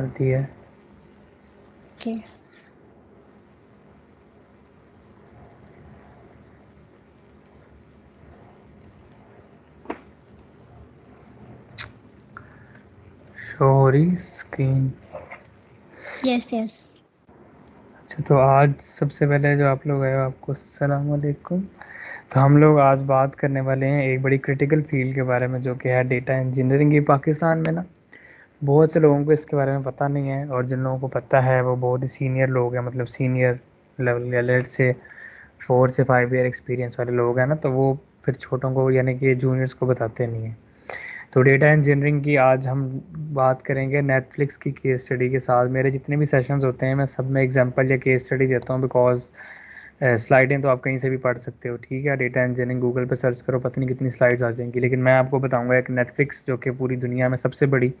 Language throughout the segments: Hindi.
करती है okay. स्क्रीन यस यस अच्छा तो आज सबसे पहले जो आप लोग आए हो आपको वालेकुम तो हम लोग आज बात करने वाले हैं एक बड़ी क्रिटिकल फील्ड के बारे में जो कि है डेटा इंजीनियरिंग ये पाकिस्तान में ना बहुत से लोगों को इसके बारे में पता नहीं है और जिन लोगों को पता है वो बहुत ही सीनियर लोग हैं मतलब सीनियर लेवल या लेट से फोर से फाइव ईयर एक्सपीरियंस वाले लोग हैं ना तो वो फिर छोटों को यानी कि जूनियर्स को बताते नहीं हैं तो डेटा इंजीनियरिंग की आज हम बात करेंगे नेटफ्लिक्स की केस स्टडी के साथ मेरे जितने भी सेशंस होते हैं मैं सब में एग्जांपल या केस स्टडी देता हूँ बिकॉज स्लाइडें तो आप कहीं से भी पढ़ सकते हो ठीक है डेटा इंजीनियरिंग गूगल पर सर्च करो पता नहीं कितनी स्लाइड्स आ जाएंगी लेकिन मैं आपको बताऊँगा एक नेटफ्लिक्स जो कि पूरी दुनिया में सबसे बड़ी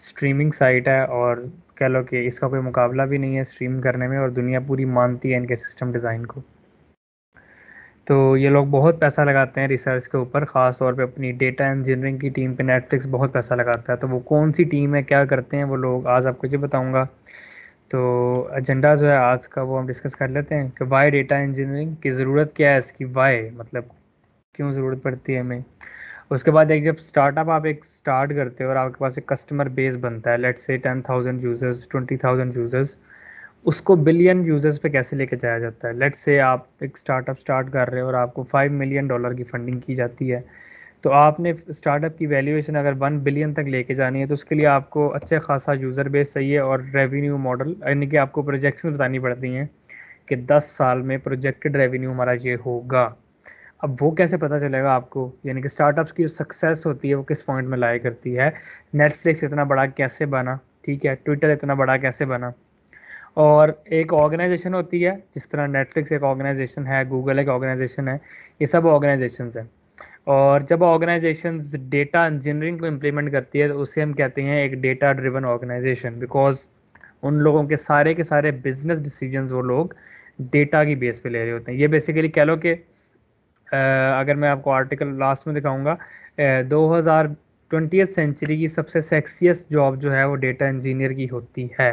स्ट्रीमिंग साइट है और कह लो कि इसका कोई मुकाबला भी नहीं है स्ट्रीम करने में और दुनिया पूरी मानती है इनके सिस्टम डिज़ाइन को तो ये लोग बहुत पैसा लगाते हैं रिसर्च के ऊपर ख़ास तौर पे अपनी डेटा इंजीनियरिंग की टीम पे नेटफ्लिक्स बहुत पैसा लगाता है तो वो कौन सी टीम है क्या करते हैं वो लोग आज आपको ये बताऊंगा तो एजेंडा जो है आज का वो हम डिस्कस कर लेते हैं कि वाई डेटा इंजीनियरिंग की ज़रूरत क्या है इसकी वाई मतलब क्यों ज़रूरत पड़ती है हमें उसके बाद एक जब स्टार्टअप आप एक स्टार्ट करते हो और आपके पास एक कस्टमर बेस बनता है let's say ten thousand users twenty thousand users उसको बिलियन यूज़र्स पे कैसे लेके जाया जाता है लेट से आप एक स्टार्टअप स्टार्ट कर रहे हो और आपको फाइव मिलियन डॉलर की फंडिंग की जाती है तो आपने स्टार्टअप की वैल्यूएशन अगर वन बिलियन तक लेके जानी है तो उसके लिए आपको अच्छे खासा यूज़र बेस चाहिए और रेवेन्यू मॉडल यानी कि आपको प्रोजेक्शन बतानी पड़ती हैं कि दस साल में प्रोजेक्टेड रेवेन्यू हमारा ये होगा अब वो कैसे पता चलेगा आपको यानी कि स्टार्टअप्स की जो सक्सेस होती है वो किस पॉइंट में लाया करती है नेटफ्लिक्स इतना बड़ा कैसे बना ठीक है ट्विटर इतना बड़ा कैसे बना और एक ऑर्गेनाइजेशन होती है जिस तरह नेटफ्लिक्स एक ऑर्गेनाइजेशन है गूगल एक ऑर्गेनाइजेशन है ये सब ऑर्गेनाइजेशन हैं और जब ऑर्गेनाइजेशन डेटा इंजीनियरिंग को इम्प्लीमेंट करती है तो उसे हम कहते हैं एक डेटा ड्रिवन ऑर्गेनाइजेशन बिकॉज उन लोगों के सारे के सारे बिजनेस डिसीजन वो लोग डेटा की बेस पे ले रहे होते हैं ये बेसिकली कह लो कि अगर मैं आपको आर्टिकल लास्ट में दिखाऊंगा दो हज़ार सेंचुरी की सबसे सेक्सीस्ट जॉब जो है वो डेटा इंजीनियर की होती है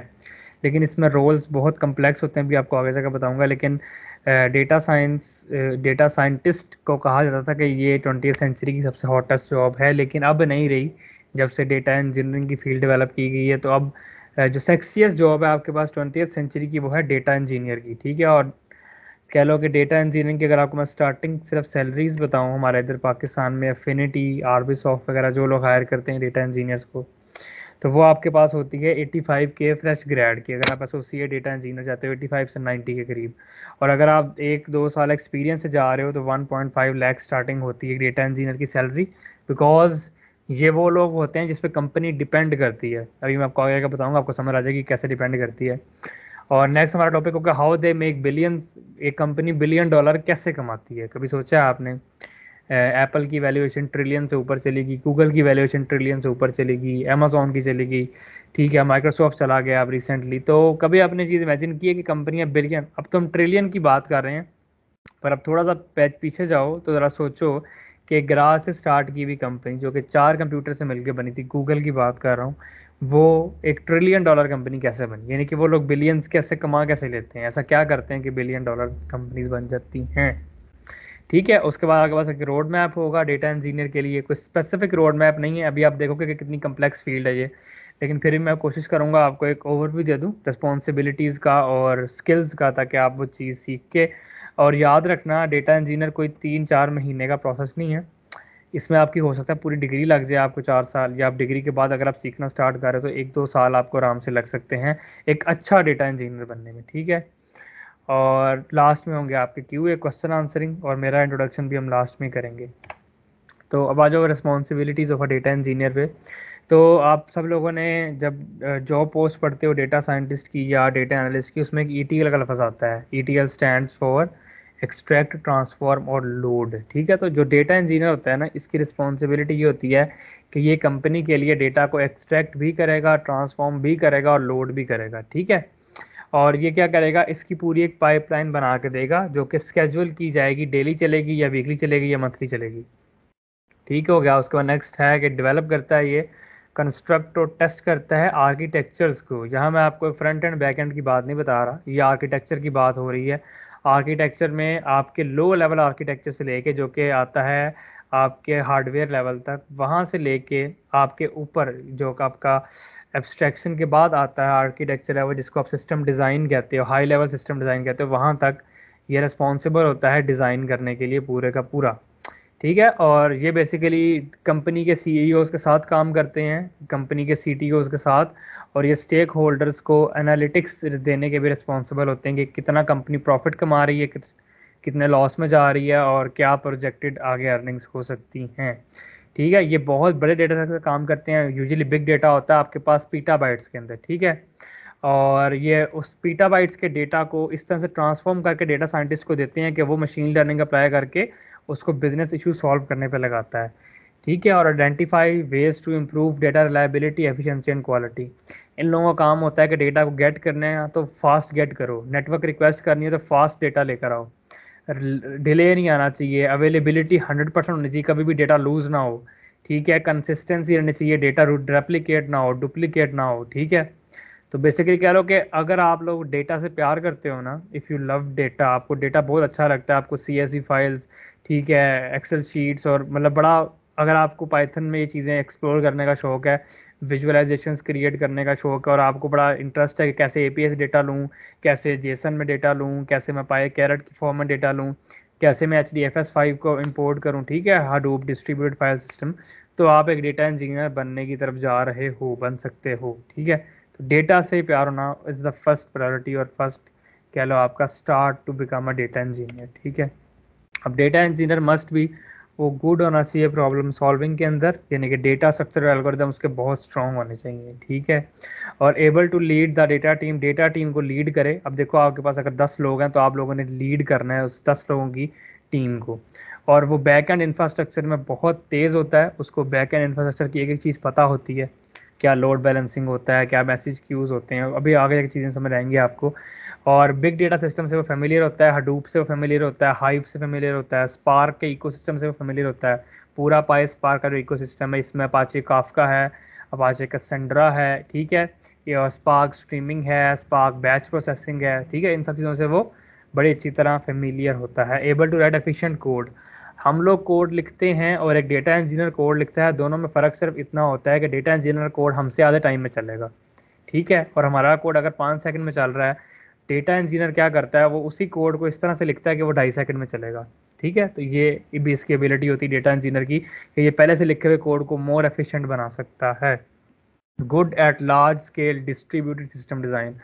लेकिन इसमें रोल्स बहुत कम्प्लेक्स होते हैं भी आपको आगे जाकर बताऊंगा लेकिन डेटा साइंस डेटा साइंटिस्ट को कहा जाता था कि ये ट्वेंटी सेंचुरी की सबसे हॉटेस्ट जॉब है लेकिन अब नहीं रही जब से डेटा इंजीनियरिंग की फील्ड डेवलप की गई है तो अब जो सेक्सीस्ट जॉब है आपके पास ट्वेंटी सेंचुरी की वो है डेटा इंजीनियर की ठीक है और कह लो कि डेटा इंजीनियरिंग की अगर आपको मैं स्टार्टिंग सिर्फ सैलरीज बताऊँ हमारे इधर पाकिस्तान में अफिनिटी आर सॉफ्ट वगैरह जो लोग हायर करते हैं डेटा इंजीनियर्स को तो वो आपके पास होती है 85 के फ्रेश ग्रेड की अगर आप एसोसिएट डेटा इंजीनियर जाते हो 85 से 90 के करीब और अगर आप एक दो साल एक्सपीरियंस से जा रहे हो तो 1.5 लैख स्टार्टिंग होती है डेटा इंजीनियर की सैलरी बिकॉज ये वो लोग होते हैं जिस पर कंपनी डिपेंड करती है अभी मैं आपको आगे बताऊँगा आपको समझ आ जाएगी कैसे डिपेंड करती है और नेक्स्ट हमारा टॉपिक होगा हाउ दे मेक बिलियन एक कंपनी बिलियन डॉलर कैसे कमाती है कभी सोचा आपने एप्पल की वैल्यूएशन ट्रिलियन से ऊपर चलेगी गूगल की वैल्यूएशन ट्रिलियन से ऊपर चलेगी अमेजोन की चलेगी ठीक है माइक्रोसॉफ्ट चला गया अब रिसेंटली तो कभी आपने चीज़ इमेजिन की है कि कंपनियां बिलियन अब तो हम ट्रिलियन की बात कर रहे हैं पर अब थोड़ा सा पीछे जाओ तो ज़रा सोचो कि ग्रास से स्टार्ट की हुई कंपनी जो कि चार कंप्यूटर से मिलकर बनी थी गूगल की बात कर रहा हूँ वो एक ट्रिलियन डॉलर कंपनी कैसे बनी यानी कि वो लोग बिलियंस कैसे कमा कैसे लेते हैं ऐसा क्या करते हैं कि बिलियन डॉलर कंपनीज बन जाती हैं ठीक है उसके बाद आपके पास एक रोड मैप होगा डेटा इंजीनियर के लिए कोई स्पेसिफिक रोड मैप नहीं है अभी आप देखोगे कि कितनी कम्प्लेक्स फील्ड है ये लेकिन फिर भी मैं कोशिश करूँगा आपको एक ओवरव्यू दे दूँ रिस्पॉन्सिबिलिटीज़ का और स्किल्स का ताकि आप वो चीज़ सीख के और याद रखना डेटा इंजीनियर कोई तीन चार महीने का प्रोसेस नहीं है इसमें आपकी हो सकता है पूरी डिग्री लग जाए आपको चार साल या आप डिग्री के बाद अगर आप सीखना स्टार्ट कर रहे हो तो एक दो साल आपको आराम से लग सकते हैं एक अच्छा डेटा इंजीनियर बनने में ठीक है और लास्ट में होंगे आपके क्यू ए क्वेश्चन आंसरिंग और मेरा इंट्रोडक्शन भी हम लास्ट में करेंगे तो अब आ जाओ responsibilities of a data engineer पे तो आप सब लोगों ने जब जॉब पोस्ट पढ़ते हो डेटा साइंटिस्ट की या डेटा एनालिस्ट की उसमें एक ई टी एल का लफज आता है E T L stand for extract transform और लोड ठीक है तो जो डेटा इंजीनियर होता है ना इसकी रिस्पॉन्सिबिलिटी ये होती है कि ये कंपनी के लिए डेटा को एक्सट्रैक्ट भी करेगा ट्रांसफॉर्म भी करेगा और लोड भी करेगा ठीक है और ये क्या करेगा इसकी पूरी एक पाइपलाइन बना के देगा जो कि स्केजुअल की जाएगी डेली चलेगी या वीकली चलेगी या मंथली चलेगी ठीक हो गया उसके बाद नेक्स्ट है कि डेवलप करता है ये कंस्ट्रक्ट और टेस्ट करता है आर्किटेक्चर्स को यहाँ मैं आपको फ्रंट एंड बैक एंड की बात नहीं बता रहा ये आर्किटेक्चर की बात हो रही है आर्किटेक्चर में आपके लो लेवल आर्किटेक्चर से लेके जो कि आता है आपके हार्डवेयर लेवल तक वहाँ से लेके आपके ऊपर जो का आपका एब्स्ट्रैक्शन के बाद आता है आर्किटेक्चर लेवल जिसको आप सिस्टम डिज़ाइन कहते हो हाई लेवल सिस्टम डिज़ाइन कहते हो वहाँ तक ये रिस्पॉन्सिबल होता है डिज़ाइन करने के लिए पूरे का पूरा ठीक है और ये बेसिकली कंपनी के सी e के साथ काम करते हैं कंपनी के सी के साथ और ये स्टेक होल्डर्स को एनालिटिक्स देने के भी रिस्पॉन्सिबल होते हैं कि कितना कंपनी प्रॉफिट कमा रही है कित, कितने लॉस में जा रही है और क्या प्रोजेक्टेड आगे अर्निंग्स हो सकती हैं ठीक है ये बहुत बड़े डेटा से काम करते हैं यूजली बिग डेटा होता है आपके पास पीटा बाइट्स के अंदर ठीक है और ये उस पीटा बाइट्स के डेटा को इस तरह से ट्रांसफॉर्म करके डेटा साइंटिस्ट को देते हैं कि वो मशीन लर्निंग अप्लाई करके उसको बिजनेस इशू सॉल्व करने पे लगाता है ठीक है और identify ways to improve data reliability efficiency and quality इन लोगों का काम होता है कि डेटा को गेट करना है तो फास्ट गेट करो नेटवर्क रिक्वेस्ट करनी है तो फास्ट डेटा लेकर आओ डिले नहीं आना चाहिए अवेलेबिलिटी हंड्रेड परसेंट होनी चाहिए कभी भी डेटा लूज़ ना हो ठीक है कंसिस्टेंसी रहनी चाहिए डेटा रेप्लीकेट ना हो डुप्लिकेट ना हो ठीक है तो बेसिकली कह लो कि अगर आप लोग डेटा से प्यार करते हो ना इफ़ यू लव डेटा आपको डेटा बहुत अच्छा लगता है आपको सी एस फाइल्स ठीक है एक्सेल शीट्स और मतलब बड़ा अगर आपको पाइथन में ये चीज़ें एक्सप्लोर करने का शौक है विजुअलाइजेशन क्रिएट करने का शौक है और आपको बड़ा इंटरेस्ट है कि कैसे ए डेटा लूँ कैसे जेसन में डेटा लूँ कैसे मैं पाए कैरेट की फॉर्म में डेटा लूँ कैसे मैं H D F S five को इम्पोर्ट करूँ ठीक है हाडूप डिस्ट्रीब्यूट फाइल सिस्टम तो आप एक डेटा इंजीनियर बनने की तरफ जा रहे हो बन सकते हो ठीक है तो डेटा से प्यार होना इज़ द फर्स्ट प्रायोरिटी और फर्स्ट कह लो आपका start to become a data engineer ठीक है अब डेटा इंजीनियर मस्ट भी वो गुड होना चाहिए प्रॉब्लम सॉल्विंग के अंदर यानी कि डेटा स्ट्रक्चर एल्गोरिदम उसके बहुत स्ट्रॉन्ग होने चाहिए ठीक है और able to lead the data team data team को लीड करे अब देखो आपके पास अगर दस लोग हैं तो आप लोगों ने लीड करना है उस दस लोगों की टीम को और वो बैक एंड इंफ्रास्ट्रक्चर में बहुत तेज़ होता है उसको बैक एंड इंफ्रास्ट्रक्चर की एक एक चीज़ पता होती है क्या लोड बैलेंसिंग होता है क्या मैसेज क्यूज़ होते हैं अभी आगे एक चीज़ें समझ आएंगी आपको और बिग डेटा सिस्टम से वो फेमिलियर होता है हडूप से वो फेमिलियर होता है हाइव से फेमिलियर होता है स्पार्क के इको से वो फेमिलियर होता है पूरा पाए स्पार्क का जो इको है इसमें अपाचे काफका है अपाचे का सेंड्रा है ठीक है और स्पार्क स्ट्रीमिंग है स्पार्क बैच प्रोसेसिंग है ठीक है इन सब चीज़ों से वो बड़ी अच्छी तरह फेमिलियर होता है able to write efficient code हम लोग कोड लिखते हैं और एक डेटा इंजीनियर कोड लिखता है दोनों में फ़र्क सिर्फ इतना होता है कि डेटा इंजीनियर कोड हमसे आधे टाइम में चलेगा ठीक है और हमारा कोड अगर पाँच सेकंड में चल रहा है डेटा इंजीनियर क्या करता है वो उसी कोड को इस तरह से लिखता है कि वो ढाई सेकंड में चलेगा ठीक है तो ये भी इसकी एबिलिटी होती है डेटा इंजीनियर की कि ये पहले से लिखे हुए कोड को मोर एफिशिएंट बना सकता है good at large scale distributed system design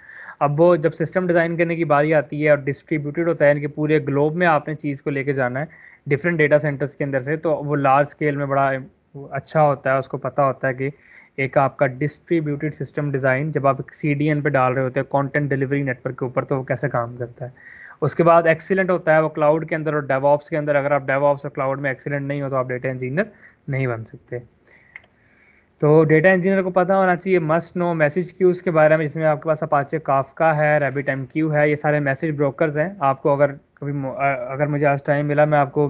अब वो जब सिस्टम डिज़ाइन करने की बारी आती है और डिस्ट्रीब्यूटेड होता है यानी कि पूरे ग्लोब में आपने चीज़ को लेके जाना है डिफरेंट डेटा सेंटर्स के अंदर से तो वो लार्ज स्केल में बड़ा अच्छा होता है उसको पता होता है कि एक आपका डिस्ट्रीब्यूटेड सिस्टम डिज़ाइन जब आप एक सी डी एन पर डाल रहे होते हैं कंटेंट डिलीवरी नेटवर्क के ऊपर तो वो कैसे काम करता है उसके बाद एक्सीलेंट होता है वो क्लाउड के अंदर और डेवॉप्स के अंदर अगर आप डेवॉप्स और क्लाउड में एक्सीलेंट नहीं हो तो आप डेटा इंजीनियर नहीं बन सकते तो डेटा इंजीनियर को पता होना चाहिए मस्ट नो मैसेज क्यूज़ के बारे में जिसमें आपके पास अपाचे काफका है रेबिट एम क्यू है ये सारे मैसेज ब्रोकर्स हैं आपको अगर कभी अगर मुझे आज टाइम मिला मैं आपको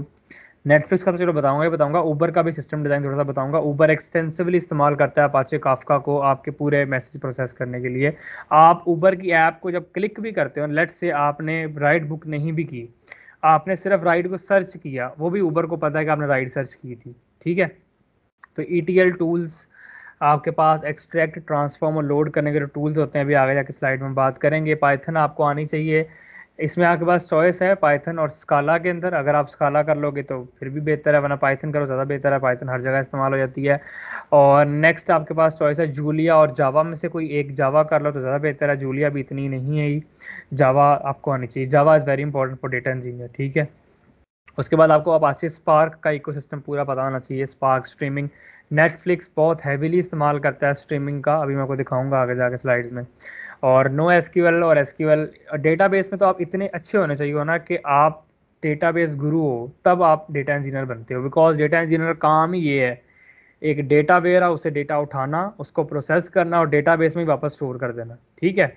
नेटफ्लिक्स का तो चलो बताऊंगा ही बताऊंगा ऊबर का भी सिस्टम डिज़ाइन थोड़ा सा बताऊंगा ऊबर एक्सटेंसिवली इस्तेमाल करता है पाचे काफका को आपके पूरे मैसेज प्रोसेस करने के लिए आप ऊबर की ऐप को जब क्लिक भी करते हो लेट से आपने राइड बुक नहीं भी की आपने सिर्फ राइड को सर्च किया वो भी ऊबर को पता है कि आपने राइड सर्च की थी ठीक है तो ई e टूल्स आपके पास एक्सट्रैक्ट ट्रांसफॉर्म और लोड करने के जो टूल्स होते हैं अभी आगे जाके स्लाइड में बात करेंगे पाइथन आपको आनी चाहिए इसमें आपके पास चॉइस है पाइथन और स्काला के अंदर अगर आप स्काला कर लोगे तो फिर भी बेहतर है वरना पाइथन करो ज़्यादा बेहतर है पाइथन हर जगह इस्तेमाल हो जाती है और नेक्स्ट आपके पास चॉइस है जूलिया और जावा में से कोई एक जावा कर लो तो ज़्यादा बेहतर है जूलिया भी इतनी नहीं है ही जावा आपको आनी चाहिए Java is very important for data engineer ठीक है उसके बाद आपको अच्छे स्पार्क का इको पूरा पता होना चाहिए स्पार्क स्ट्रीमिंग नेटफ्लिक्स बहुत हैवीली इस्तेमाल करता है स्ट्रीमिंग का अभी मैं आपको दिखाऊंगा आगे जाके स्लाइड्स में और नो एस और एस डेटाबेस में तो आप इतने अच्छे होने चाहिए हो ना कि आप डेटाबेस गुरु हो तब आप डेटा इंजीनियर बनते हो बिकॉज डेटा इंजीनियर काम ही ये है एक डेटा वेयर है उसे डेटा उठाना उसको प्रोसेस करना और बेस में वापस स्टोर कर देना ठीक है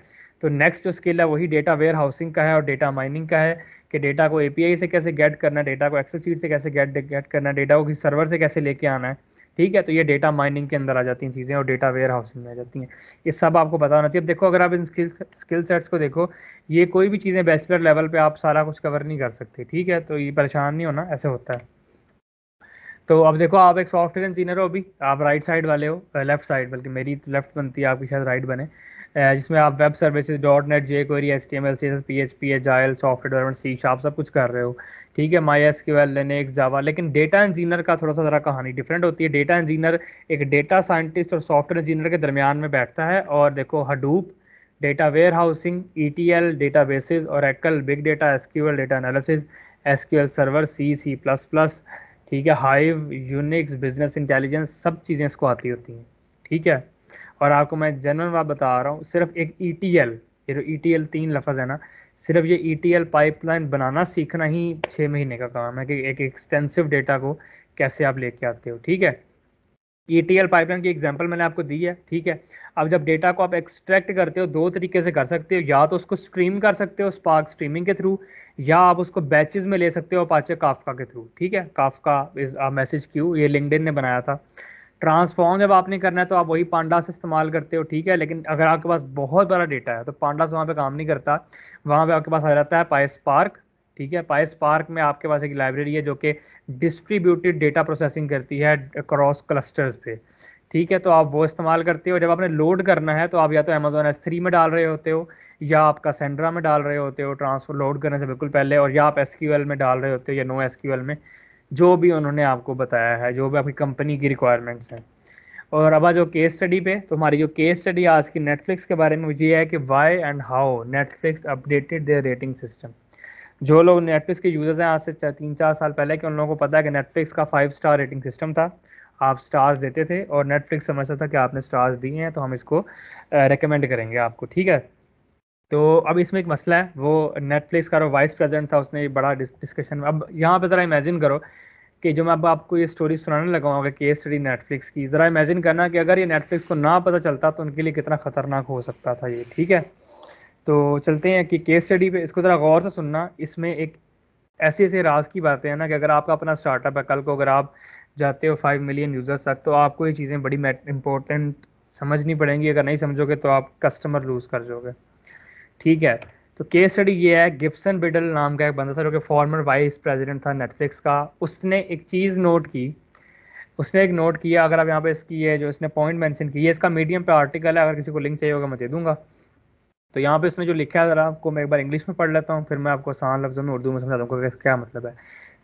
तो नेक्स्ट जो स्किल है वही डेटा वेयर हाउसिंग का है और डेटा माइनिंग का है कि डेटा को एपीआई से कैसे गेट करना है डेटा को एक्सेस शीट से कैसे गेट गेट करना है डेटा को किसी सर्वर से कैसे लेके आना है ठीक है तो ये डेटा माइनिंग के अंदर आ जाती हैं चीज़ें और डेटा वेयर हाउसिंग में आ जाती हैं ये सब आपको पता होना चाहिए देखो अगर आप इन स्किल स्किल सेट्स को देखो ये कोई भी चीज़ें बैचलर लेवल पे आप सारा कुछ कवर नहीं कर सकते ठीक है तो ये परेशान नहीं होना ऐसे होता है तो अब देखो आप एक सॉफ्टवेयर इंजीनियर हो अभी आप राइट साइड वाले हो लेफ्ट साइड बल्कि मेरी लेफ्ट बनती है आपकी शायद राइट बने जिसमें आप web services dot net J query S T M L C S P H P H आयल सॉफ्टवेयर डेवलपमेंट सी शार्प सब कुछ कर रहे हो ठीक है माई एस क्यू एल एक जावा लेकिन डेटा इंजीनियर का थोड़ा सा ज़रा कहानी डिफरेंट होती है डेटा इंजीनियर एक डेटा साइंटिस्ट और सॉफ्टवेयर इंजीनियर के दरमियान में बैठता है और देखो Hadoop data warehousing E T L data bases और Excel big data S Q L data analysis S Q L server C C plus plus ठीक है हाइव यूनिक्स बिजनेस इंटेलिजेंस सब चीज़ें इसको आती होती हैं ठीक है और आपको मैं जनरल बात बता रहा हूँ सिर्फ एक ई टी एल ये जो ई टी एल तीन लफज है ना सिर्फ ये ई टी एल पाइपलाइन बनाना सीखना ही छः महीने का काम है कि एक एक्सटेंसिव डेटा को कैसे आप लेके आते हो ठीक है ई टी एल पाइपलाइन की एग्जाम्पल मैंने आपको दी है ठीक है अब जब डेटा को आप एक्सट्रैक्ट करते हो दो तरीके से कर सकते हो या तो उसको स्ट्रीम कर सकते हो स्पार्क स्ट्रीमिंग के थ्रू या आप उसको बैचेज में ले सकते हो पाचे काफका के थ्रू ठीक है काफका इज मैसेज क्यू ये लिंकड ने बनाया था ट्रांसफॉर्म जब आपने करना है तो आप वही पांडा से इस्तेमाल करते हो ठीक है लेकिन अगर आपके पास बहुत बड़ा डेटा है तो पांडा से वहाँ पे काम नहीं करता वहाँ पे आपके पास आ जाता है पाइस पार्क ठीक है पाइस पार्क में आपके पास एक लाइब्रेरी है जो कि डिस्ट्रीब्यूटेड डेटा प्रोसेसिंग करती है क्रॉस क्लस्टर्स पे ठीक है तो आप वो इस्तेमाल करते हो जब आपने लोड करना है तो आप या तो अमेजोन एस थ्री में डाल रहे होते हो या आपका सेंड्रा में डाल रहे होते हो ट्रांसफर लोड करने से बिल्कुल पहले और या आप एस में डाल रहे होते हो या नो एस में जो भी उन्होंने आपको बताया है जो भी आपकी कंपनी की रिक्वायरमेंट्स हैं और अब आज जो केस स्टडी पे तो हमारी जो केस स्टडी आज की नेटफ्लिक्स के बारे में ये है कि why and how Netflix updated their rating system जो लोग नेटफ्लिक्स के यूज़र्स हैं आज से तीन चार साल पहले कि उन लोगों को पता है कि नेटफ्लिक्स का फाइव स्टार रेटिंग सिस्टम था आप स्टार्स देते थे और नेटफ्लिक्स समझता था कि आपने स्टार्स दिए हैं तो हम इसको रिकमेंड करेंगे आपको ठीक है तो अब इसमें एक मसला है वो नेटफ्लिक्स का वाइस प्रेजिडेंट था उसने बड़ा डिस्कशन अब यहाँ पर ज़रा इमेजिन करो कि जो मैं अब आपको ये स्टोरी सुनाने लगा हूँ अगर केस स्टडी नेटफ्लिक्स की ज़रा इमेजिन करना कि अगर ये नेटफ्लिक्स को ना पता चलता तो उनके लिए कितना ख़तरनाक हो सकता था ये ठीक है तो चलते हैं कि केस स्टडी पे इसको ज़रा गौर से सुनना इसमें एक ऐसे ऐसे राज की बातें हैं ना कि अगर आपका अपना स्टार्टअप है कल को अगर आप जाते हो फाइव मिलियन यूज़र्स तक तो आपको ये चीज़ें बड़ी इंपॉर्टेंट समझनी पड़ेंगी अगर नहीं समझोगे तो आप कस्टमर लूज़ कर जाओगे ठीक है तो केस स्टडी ये है गिप्सन बिडल नाम का एक बंदा था जो कि फॉर्मर वाइस प्रेसिडेंट था नेटफ्लिक्स का उसने एक चीज़ नोट की उसने एक नोट किया अगर आप यहाँ पे इसकी है जो इसने पॉइंट मेंशन की है इसका मीडियम पे आर्टिकल है अगर किसी को लिंक चाहिए होगा मैं दे दूंगा तो यहाँ पे इसने जो लिखा है आपको मैं एक बार इंग्लिश में पढ़ लेता हूँ फिर मैं आपको आसान लफ्ज़ों में उर्दू में समझा दूँगा क्या मतलब है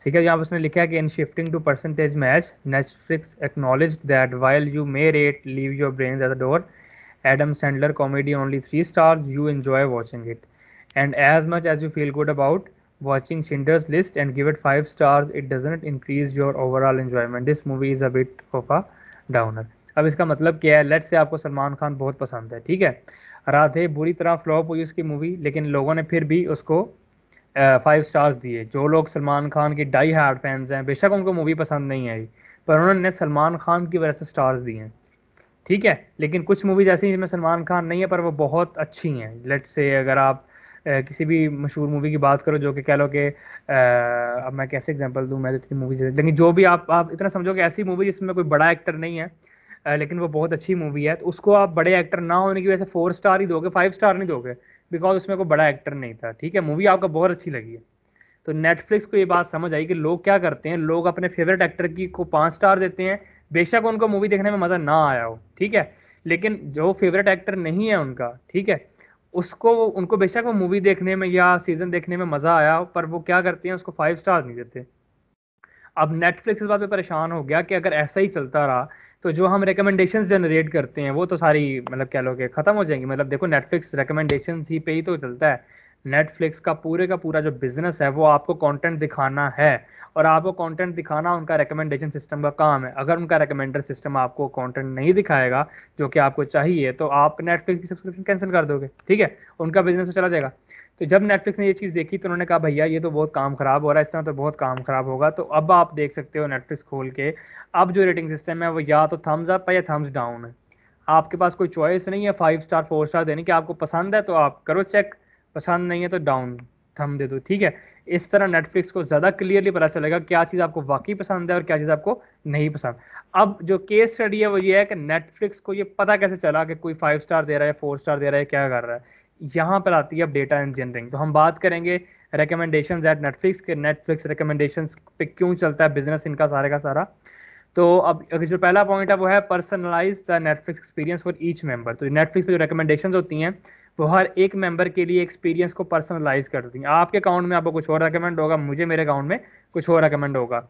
ठीक है यहाँ पे उसने लिखा है कि in shifting to percentage match Netflix acknowledge that while you may rate leave your brain at the door Adam Sandler comedy only 3 stars, you enjoy watching it. And as much as you feel good about watching Schindler's List and give it 5 stars, it doesn't increase your overall enjoyment. This movie is a bit of a downer. अब इसका मतलब क्या है लेट से आपको सलमान खान बहुत पसंद है ठीक है राधे बुरी तरह फ्लॉप हुई उसकी मूवी लेकिन लोगों ने फिर भी उसको फाइव स्टार्स दिए जो लोग सलमान खान के डाई हार्ड फैंस हैं बेशक उनको मूवी पसंद नहीं आई पर उन्होंने सलमान खान की वजह से स्टार्स दिए हैं ठीक है लेकिन कुछ मूवीज ऐसी जिसमें सलमान खान नहीं है पर वो बहुत अच्छी हैं लेट से अगर आप ए, किसी भी मशहूर मूवी की बात करो जो कि कह लो कि अब मैं कैसे एग्जांपल दूं मैं तो इतनी मूवीज लेकिन जो भी आप आप इतना समझो कि ऐसी मूवी जिसमें कोई बड़ा एक्टर नहीं है ए, लेकिन वो बहुत अच्छी मूवी है तो उसको आप बड़े एक्टर ना होने की वजह से फोर स्टार ही दोगे फाइव स्टार नहीं दोगे बिकॉज उसमें कोई बड़ा एक्टर नहीं था ठीक है मूवी आपको बहुत अच्छी लगी है तो नेटफ्लिक्स को ये बात समझ आई कि लोग क्या करते हैं लोग अपने फेवरेट एक्टर की को पाँच स्टार देते हैं बेशक उनको मूवी देखने में मज़ा ना आया हो ठीक है लेकिन जो फेवरेट एक्टर नहीं है उनका ठीक है उसको उनको बेशक वो मूवी देखने में या सीज़न देखने में मज़ा आया हो पर वो क्या करते हैं उसको फाइव स्टार नहीं देते अब नेटफ्लिक्स इस बात पे परेशान हो गया कि अगर ऐसा ही चलता रहा तो जो हम रिकमेंडेशन जनरेट करते हैं वो तो सारी मतलब कह लो कि ख़त्म हो जाएंगी मतलब देखो नेटफ्लिक्स रिकमेंडेशन ही पे ही तो चलता है नेटफ्लिक्स का पूरे का पूरा जो बिजनेस है वो आपको कंटेंट दिखाना है और आपको कंटेंट दिखाना उनका रिकमेंडेशन सिस्टम का काम है अगर उनका रिकमेंडर सिस्टम आपको कंटेंट नहीं दिखाएगा जो कि आपको चाहिए तो आप नेटफ्लिक्स की सब्सक्रिप्शन कैंसिल कर दोगे ठीक है उनका बिजनेस तो चला जाएगा तो जब नेटफ्लिक्स ने ये चीज़ देखी तो उन्होंने कहा भैया ये तो बहुत काम ख़राब हो रहा है इस तरह तो बहुत काम ख़राब होगा तो अब आप देख सकते हो नेटफ्लिक्स खोल के अब जो रेटिंग सिस्टम है वो या तो थम्स अप है या थम्स डाउन है आपके पास कोई चॉइस नहीं है फाइव स्टार फोर स्टार देने की आपको पसंद है तो आप करो चेक पसंद नहीं है तो डाउन थम दे दो ठीक है इस तरह नेटफ्लिक्स को ज़्यादा क्लियरली पता चलेगा क्या चीज़ आपको वाकई पसंद है और क्या चीज़ आपको नहीं पसंद अब जो केस स्टडी है वो ये है कि नेटफ्लिक्स को ये पता कैसे चला कि कोई फाइव स्टार दे रहा है फोर स्टार दे रहा है क्या कर रहा है यहाँ पर आती है अब डेटा इंजीनियरिंग तो हम बात करेंगे रिकमेंडेशन एट नेटफ्लिक्स के नेटफ्लिक्स रिकमेंडेशन पे क्यों चलता है बिजनेस इनका सारे का सारा तो अब जो पहला पॉइंट है वो है personalize the Netflix experience for each member तो नेटफ्लिक्स पे जो रिकमेंडेशन होती हैं वो हर एक मेंबर के लिए एक्सपीरियंस को पर्सनलाइज कर देती हैं आपके अकाउंट में आपको कुछ और रिकमेंड होगा मुझे मेरे अकाउंट में कुछ और रिकमेंड होगा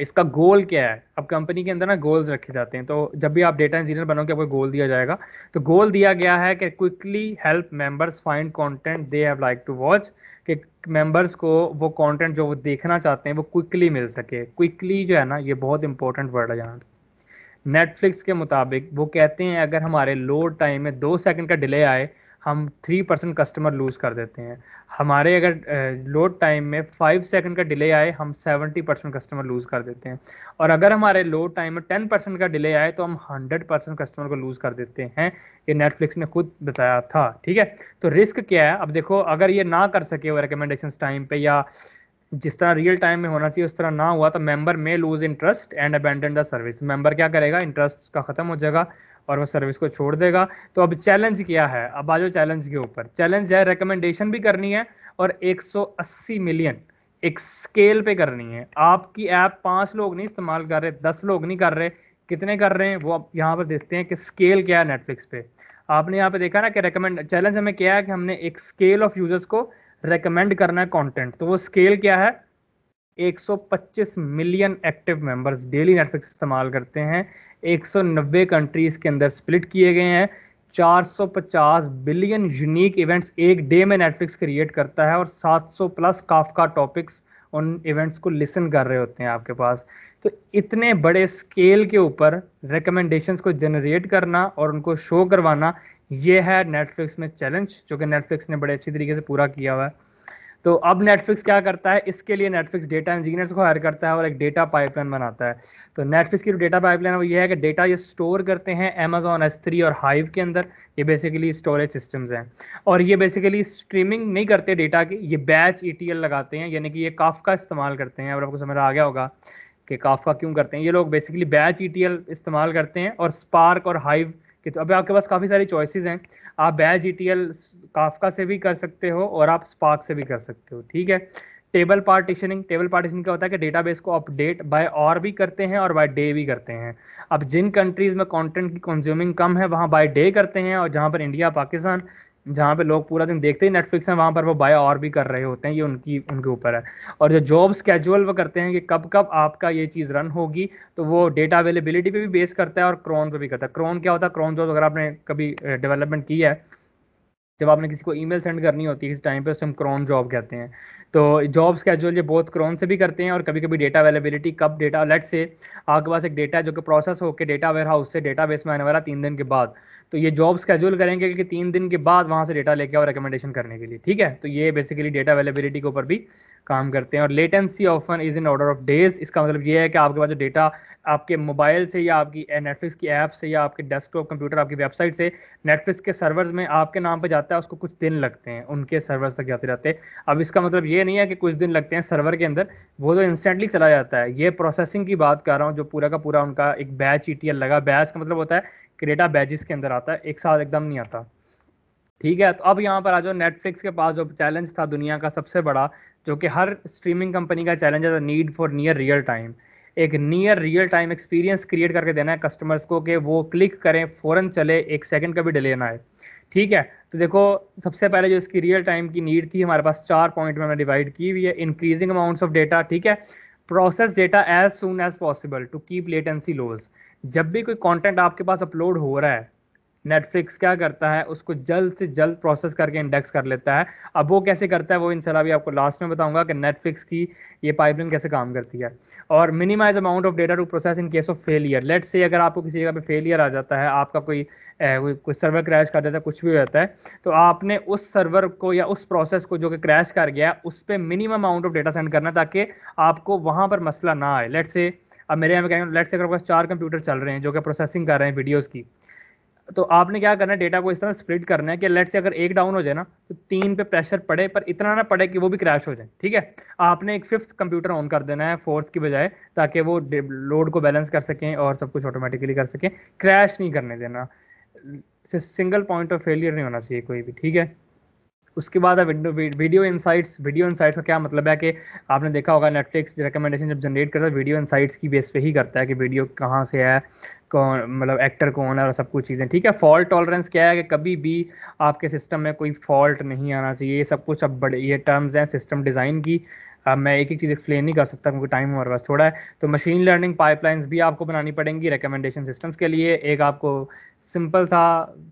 इसका गोल क्या है अब कंपनी के अंदर ना गोल्स रखे जाते हैं तो जब भी आप डेटा इंजीनियर बनोगे आपको गोल दिया जाएगा तो गोल दिया गया है कि quickly help members find content they have like to watch कि मेंबर्स को वो कंटेंट जो वो देखना चाहते हैं वो क्विकली मिल सके क्विकली जो है ना ये बहुत इंपॉर्टेंट वर्ड है यहाँ नेटफ्लिक्स के मुताबिक वो कहते हैं अगर हमारे लोड टाइम में दो सेकंड का डिले आए हम थ्री परसेंट कस्टमर लूज़ कर देते हैं हमारे अगर लोड टाइम में फाइव सेकंड का डिले आए हम सेवेंटी परसेंट कस्टमर लूज़ कर देते हैं और अगर हमारे लोड टाइम में टेन परसेंट का डिले आए तो हम हंड्रेड परसेंट कस्टमर को लूज़ कर देते हैं ये नेटफ्लिक्स ने खुद बताया था ठीक है तो रिस्क क्या है अब देखो अगर ये ना कर सके वो रिकमेंडेशन टाइम पर या जिस तरह रियल टाइम में होना चाहिए उस तरह ना हुआ तो मेंबर में lose interest and abandon the service member क्या करेगा इंटरेस्ट का खत्म हो जाएगा और वो सर्विस को छोड़ देगा तो अब चैलेंज क्या है अब आ जाओ चैलेंज के ऊपर चैलेंज है रिकमेंडेशन भी करनी है और 180 मिलियन एक स्केल पे करनी है आपकी ऐप पांच लोग नहीं इस्तेमाल कर रहे दस लोग नहीं कर रहे कितने कर रहे हैं वो अब यहाँ पर देखते हैं कि स्केल क्या है नेटफ्लिक्स पे आपने यहाँ पे देखा ना कि रिकमेंड चैलेंज हमें क्या है कि हमने एक स्केल ऑफ यूजर्स को रिकमेंड करना है कॉन्टेंट तो वो स्केल क्या है 125 million active members daily Netflix इस्तेमाल करते हैं 190 कंट्रीज के अंदर स्प्लिट किए गए हैं 450 बिलियन यूनिक इवेंट्स एक डे में नेटफ्लिक्स क्रिएट करता है और 700 प्लस काफका टॉपिक्स उन इवेंट्स को लिसन कर रहे होते हैं आपके पास तो इतने बड़े स्केल के ऊपर रिकमेंडेशंस को जनरेट करना और उनको शो करवाना ये है नेटफ्लिक्स में चैलेंज जो कि नेटफ्लिक्स ने बड़े अच्छी तरीके से पूरा किया हुआ है तो अब नेटफ्लिक्स क्या करता है इसके लिए नेटफ्लिक्स डेटा इंजीनियर्स को हायर करता है और एक डेटा पाइपलाइन बनाता है तो नेटफ्लिक्स की जो डेटा पाइपलाइन वो ये है कि डेटा ये स्टोर करते हैं अमेजोन एस थ्री और हाइव के अंदर ये बेसिकली स्टोरेज सिस्टम्स हैं और ये बेसिकली स्ट्रीमिंग नहीं करते डेटा की ये बैच ई e लगाते हैं यानी कि ये काफ का इस्तेमाल करते हैं अगर आपको समझ आ गया होगा कि काफ का क्यों करते हैं ये लोग बेसिकली बैच ई इस्तेमाल करते हैं और स्पार्क और हाइव कि तो अभी आपके पास काफ़ी सारी चॉइसेस हैं आप batch G T L Kafka से भी कर सकते हो और आप स्पार्क से भी कर सकते हो ठीक है टेबल पार्टीशनिंग टेबल पार्टीशनिंग क्या होता है कि डेटाबेस को अपडेट बाय और भी करते हैं और बाय डे भी करते हैं अब जिन कंट्रीज़ में कंटेंट की कंज्यूमिंग कम है वहाँ बाय डे करते हैं और जहाँ पर इंडिया पाकिस्तान जहाँ पे लोग पूरा दिन देखते ही नेटफ्लिक्स हैं वहाँ पर वो बाय और भी कर रहे होते हैं ये उनकी उनके ऊपर है और जो जॉब स्केजुअल वो करते हैं कि कब कब आपका ये चीज़ रन होगी तो वो डेटा अवेलेबिलिटी पे भी बेस करता है और क्रोन पे भी करता है क्रोन क्या होता है क्रोन जॉब अगर आपने कभी डेवलपमेंट की है जब आपने किसी को ईमेल सेंड करनी होती है इस टाइम पे उसे हम क्रॉन जॉब कहते हैं तो जॉब स्केजुअल ये बहुत क्रॉन से भी करते हैं और कभी कभी डेटा अवेलेबिलिटी कब डेटा लेट से आपके पास एक डेटा है जो कि प्रोसेस होकर डेटा वेयर हाउस से डेटा बेस में आने वाला तीन दिन के बाद तो ये जॉब स्केजूल करेंगे कि तीन दिन के बाद वहाँ से डेटा लेके आओ रिकमेंडेशन करने के लिए ठीक है तो ये बेसिकली डेटा अवेलेबिलिटी के ऊपर भी काम करते हैं और latency often is in order of days इसका मतलब ये है कि आपके पास जो डेटा आपके मोबाइल से या आपकी नेटफ्लिक्स की ऐप से या आपके डेस्कटॉप कंप्यूटर आपकी वेबसाइट से नेटफ्लिक्स के सर्वर्स में आपके नाम पर जाता है उसको कुछ दिन लगते हैं उनके सर्वर्स तक जाते जाते अब इसका मतलब ये नहीं है कि कुछ दिन लगते हैं सर्वर के अंदर वो तो इंस्टेंटली चला जाता है ये प्रोसेसिंग की बात कर रहा हूँ जो पूरा का पूरा उनका एक बैच ई लगा बैच का मतलब होता है क्रेटा बैजिस के अंदर आता है एक साथ एकदम नहीं आता ठीक है तो अब यहाँ पर आ जाओ नेटफ्लिक्स के पास जो चैलेंज था दुनिया का सबसे बड़ा जो कि हर स्ट्रीमिंग कंपनी का चैलेंज है need for near real time एक near real time experience create करके देना है कस्टमर्स को कि वो क्लिक करें फ़ौरन चले एक सेकंड का भी डिले ना आए ठीक है तो देखो सबसे पहले जो इसकी रियल टाइम की नीड थी हमारे पास चार पॉइंट में मैंने डिवाइड की हुई है इंक्रीजिंग अमाउंट्स ऑफ डेटा ठीक है process data as soon as possible to keep latency lows जब भी कोई कंटेंट आपके पास अपलोड हो रहा है नेटफ्लिक्स क्या करता है उसको जल्द से जल्द प्रोसेस करके इंडेक्स कर लेता है अब वो कैसे करता है वो इन भी आपको लास्ट में बताऊंगा कि नेटफ्लिक्स की ये पाइपलाइन कैसे काम करती है और minimize amount of data to process in case of failure late से अगर आपको किसी जगह पे फेलियर आ जाता है आपका कोई कोई सर्वर क्रैश कर जाता है कुछ भी हो जाता है तो आपने उस सर्वर को या उस प्रोसेस को जो कि क्रैश कर गया उस पर minimum amount of data send करना ताकि आपको वहाँ पर मसला ना आए लेट से अब मेरे यहाँ कहेंगे लेट्स अगर पास चार कंप्यूटर चल रहे हैं जो कि प्रोसेसिंग कर रहे हैं वीडियोज़ की तो आपने क्या करना है डेटा को इस तरह स्प्रिट करना है कि लेट्स से अगर एक डाउन हो जाए ना तो तीन पे प्रेशर पड़े पर इतना ना पड़े कि वो भी क्रैश हो जाए ठीक है आपने एक फिफ्थ कंप्यूटर ऑन कर देना है फोर्थ की बजाय ताकि वो लोड को बैलेंस कर सकें और सब कुछ ऑटोमेटिकली कर सकें क्रैश नहीं करने देना सिंगल पॉइंट ऑफ फेलियर नहीं होना चाहिए कोई भी ठीक है उसके बाद है वीडियो इनसाइट्स वीडियो इनसाइट्स का क्या मतलब है कि आपने देखा होगा नेटफ्लिक्स रिकमेंडेशन जब जनरेट करता है वीडियो इनसाइट्स की बेस पे ही करता है कि वीडियो कहाँ से है कौन मतलब एक्टर कौन है और सब कुछ चीज़ें ठीक है फॉल्ट टॉलरेंस क्या है कि कभी भी आपके सिस्टम में कोई फॉल्ट नहीं आना चाहिए ये सब कुछ अब बड़े ये टर्म्स हैं सिस्टम डिज़ाइन की अब मैं एक एक चीज़ एक्सप्लेन नहीं कर सकता क्योंकि टाइम हमारे पास थोड़ा है तो मशीन लर्निंग पाइपलाइंस भी आपको बनानी पड़ेंगी रिकमेंडेशन सिस्टम्स के लिए एक आपको सिंपल सा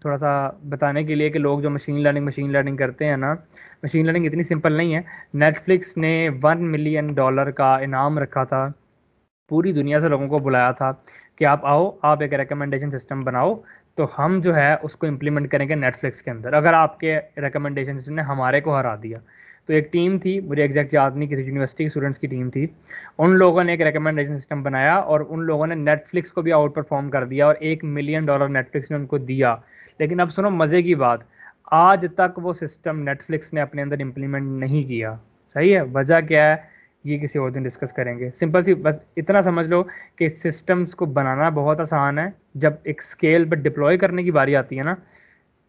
थोड़ा सा बताने के लिए कि लोग जो मशीन लर्निंग मशीन लर्निंग करते हैं ना मशीन लर्निंग इतनी सिंपल नहीं है नेटफ्लिक्स ने वन मिलियन डॉलर का इनाम रखा था पूरी दुनिया से लोगों को बुलाया था कि आप आओ आप एक रिकमेंडेशन सिस्टम बनाओ तो हम जो है उसको इम्प्लीमेंट करेंगे नेटफ्लिक्स के अंदर अगर आपके रिकमेंडेशन ने हमारे को हरा दिया तो एक टीम थी मुझे एग्जैक्ट याद नहीं किसी यूनिवर्सिटी के स्टूडेंट्स की टीम थी उन लोगों ने एक रिकमेंडेशन सिस्टम बनाया और उन लोगों ने नेटफ्लिक्स को भी आउट परफॉर्म कर दिया और एक मिलियन डॉलर नेटफ्लिक्स ने उनको दिया लेकिन अब सुनो मज़े की बात आज तक वो सिस्टम नेटफ्लिक्स ने अपने अंदर इम्प्लीमेंट नहीं किया सही है वजह क्या है ये किसी और दिन डिस्कस करेंगे सिंपल सी बस इतना समझ लो कि सिस्टम्स को बनाना बहुत आसान है जब एक स्केल पर डिप्लॉय करने की बारी आती है ना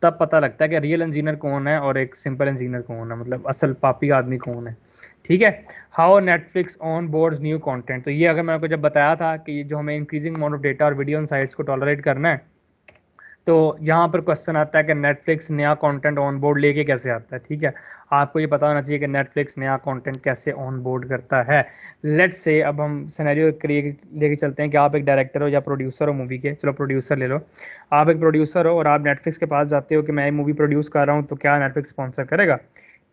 तब पता लगता है कि रियल इंजीनियर कौन है और एक सिंपल इंजीनियर कौन है मतलब असल पापी आदमी कौन है ठीक है how Netflix on board new content तो ये अगर मैं आपको जब बताया था कि जो हमें इंक्रीजिंग अमाउंट ऑफ डेटा और वीडियो साइट्स को टॉलरेट करना है तो यहाँ पर क्वेश्चन आता है कि नेटफ्लिक्स नया कंटेंट ऑन बोर्ड लेके कैसे आता है ठीक है आपको ये पता होना चाहिए कि नेटफ्लिक्स नया कंटेंट कैसे ऑन बोर्ड करता है लेट से अब हम सिनेरियो क्रिएट लेके चलते हैं कि आप एक डायरेक्टर हो या प्रोड्यूसर हो मूवी के चलो प्रोड्यूसर ले लो आप एक प्रोड्यूसर हो और आप नेटफ्लिक्स के पास जाते हो कि मैं ये मूवी प्रोड्यूस कर रहा हूँ तो क्या नेटफ्लिक्स स्पॉन्सर करेगा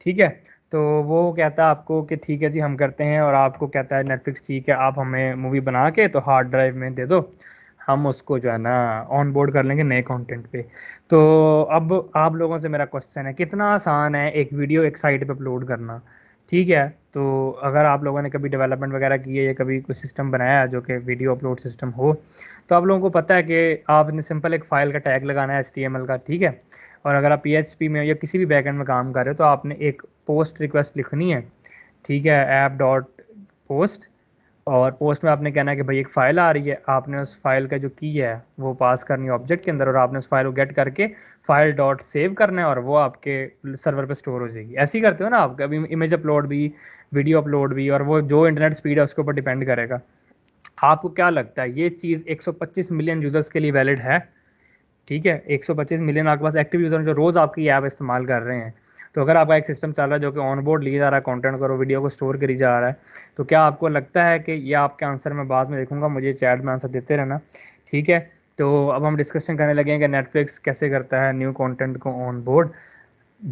ठीक है तो वो कहता है आपको कि ठीक है जी हम करते हैं और आपको कहता है नेटफ्लिक्स ठीक है आप हमें मूवी बना के तो हार्ड ड्राइव में दे दो हम उसको जो है ना ऑन बोर्ड कर लेंगे नए कंटेंट पे तो अब आप लोगों से मेरा क्वेश्चन है कितना आसान है एक वीडियो एक साइट पे अपलोड करना ठीक है तो अगर आप लोगों ने कभी डेवलपमेंट वगैरह की है या कभी कोई सिस्टम बनाया है जो कि वीडियो अपलोड सिस्टम हो तो आप लोगों को पता है कि आपने सिंपल एक फ़ाइल का टैग लगाना है एच का ठीक है और अगर आप पी में या किसी भी बैकेंड में काम कर रहे हो तो आपने एक पोस्ट रिक्वेस्ट लिखनी है ठीक है ऐप डॉट पोस्ट और पोस्ट में आपने कहना है कि भाई एक फ़ाइल आ रही है आपने उस फाइल का जो की है वो पास करनी है ऑब्जेक्ट के अंदर और आपने उस फाइल को गेट करके फाइल डॉट सेव करना है और वो आपके सर्वर पे स्टोर हो जाएगी ऐसी करते हो ना आप कभी इमेज अपलोड भी वीडियो अपलोड भी और वो जो इंटरनेट स्पीड है उसके ऊपर डिपेंड करेगा आपको क्या लगता है ये चीज़ एक मिलियन यूज़र्स के लिए वैलिड है ठीक है एक मिलियन आपके पास एक्टिव यूज़र जो रोज़ आपकी ऐप इस्तेमाल कर रहे हैं तो अगर आपका एक सिस्टम चल रहा है जो कि ऑन बोर्ड लिए जा रहा है कॉन्टेंट करो वीडियो को स्टोर करी जा रहा है तो क्या आपको लगता है कि ये आपके आंसर मैं बाद में देखूँगा मुझे चैट में आंसर देते रहना ठीक है तो अब हम डिस्कशन करने लगे हैं कि नेटफ्लिक्स कैसे करता है न्यू कॉन्टेंट को ऑन बोर्ड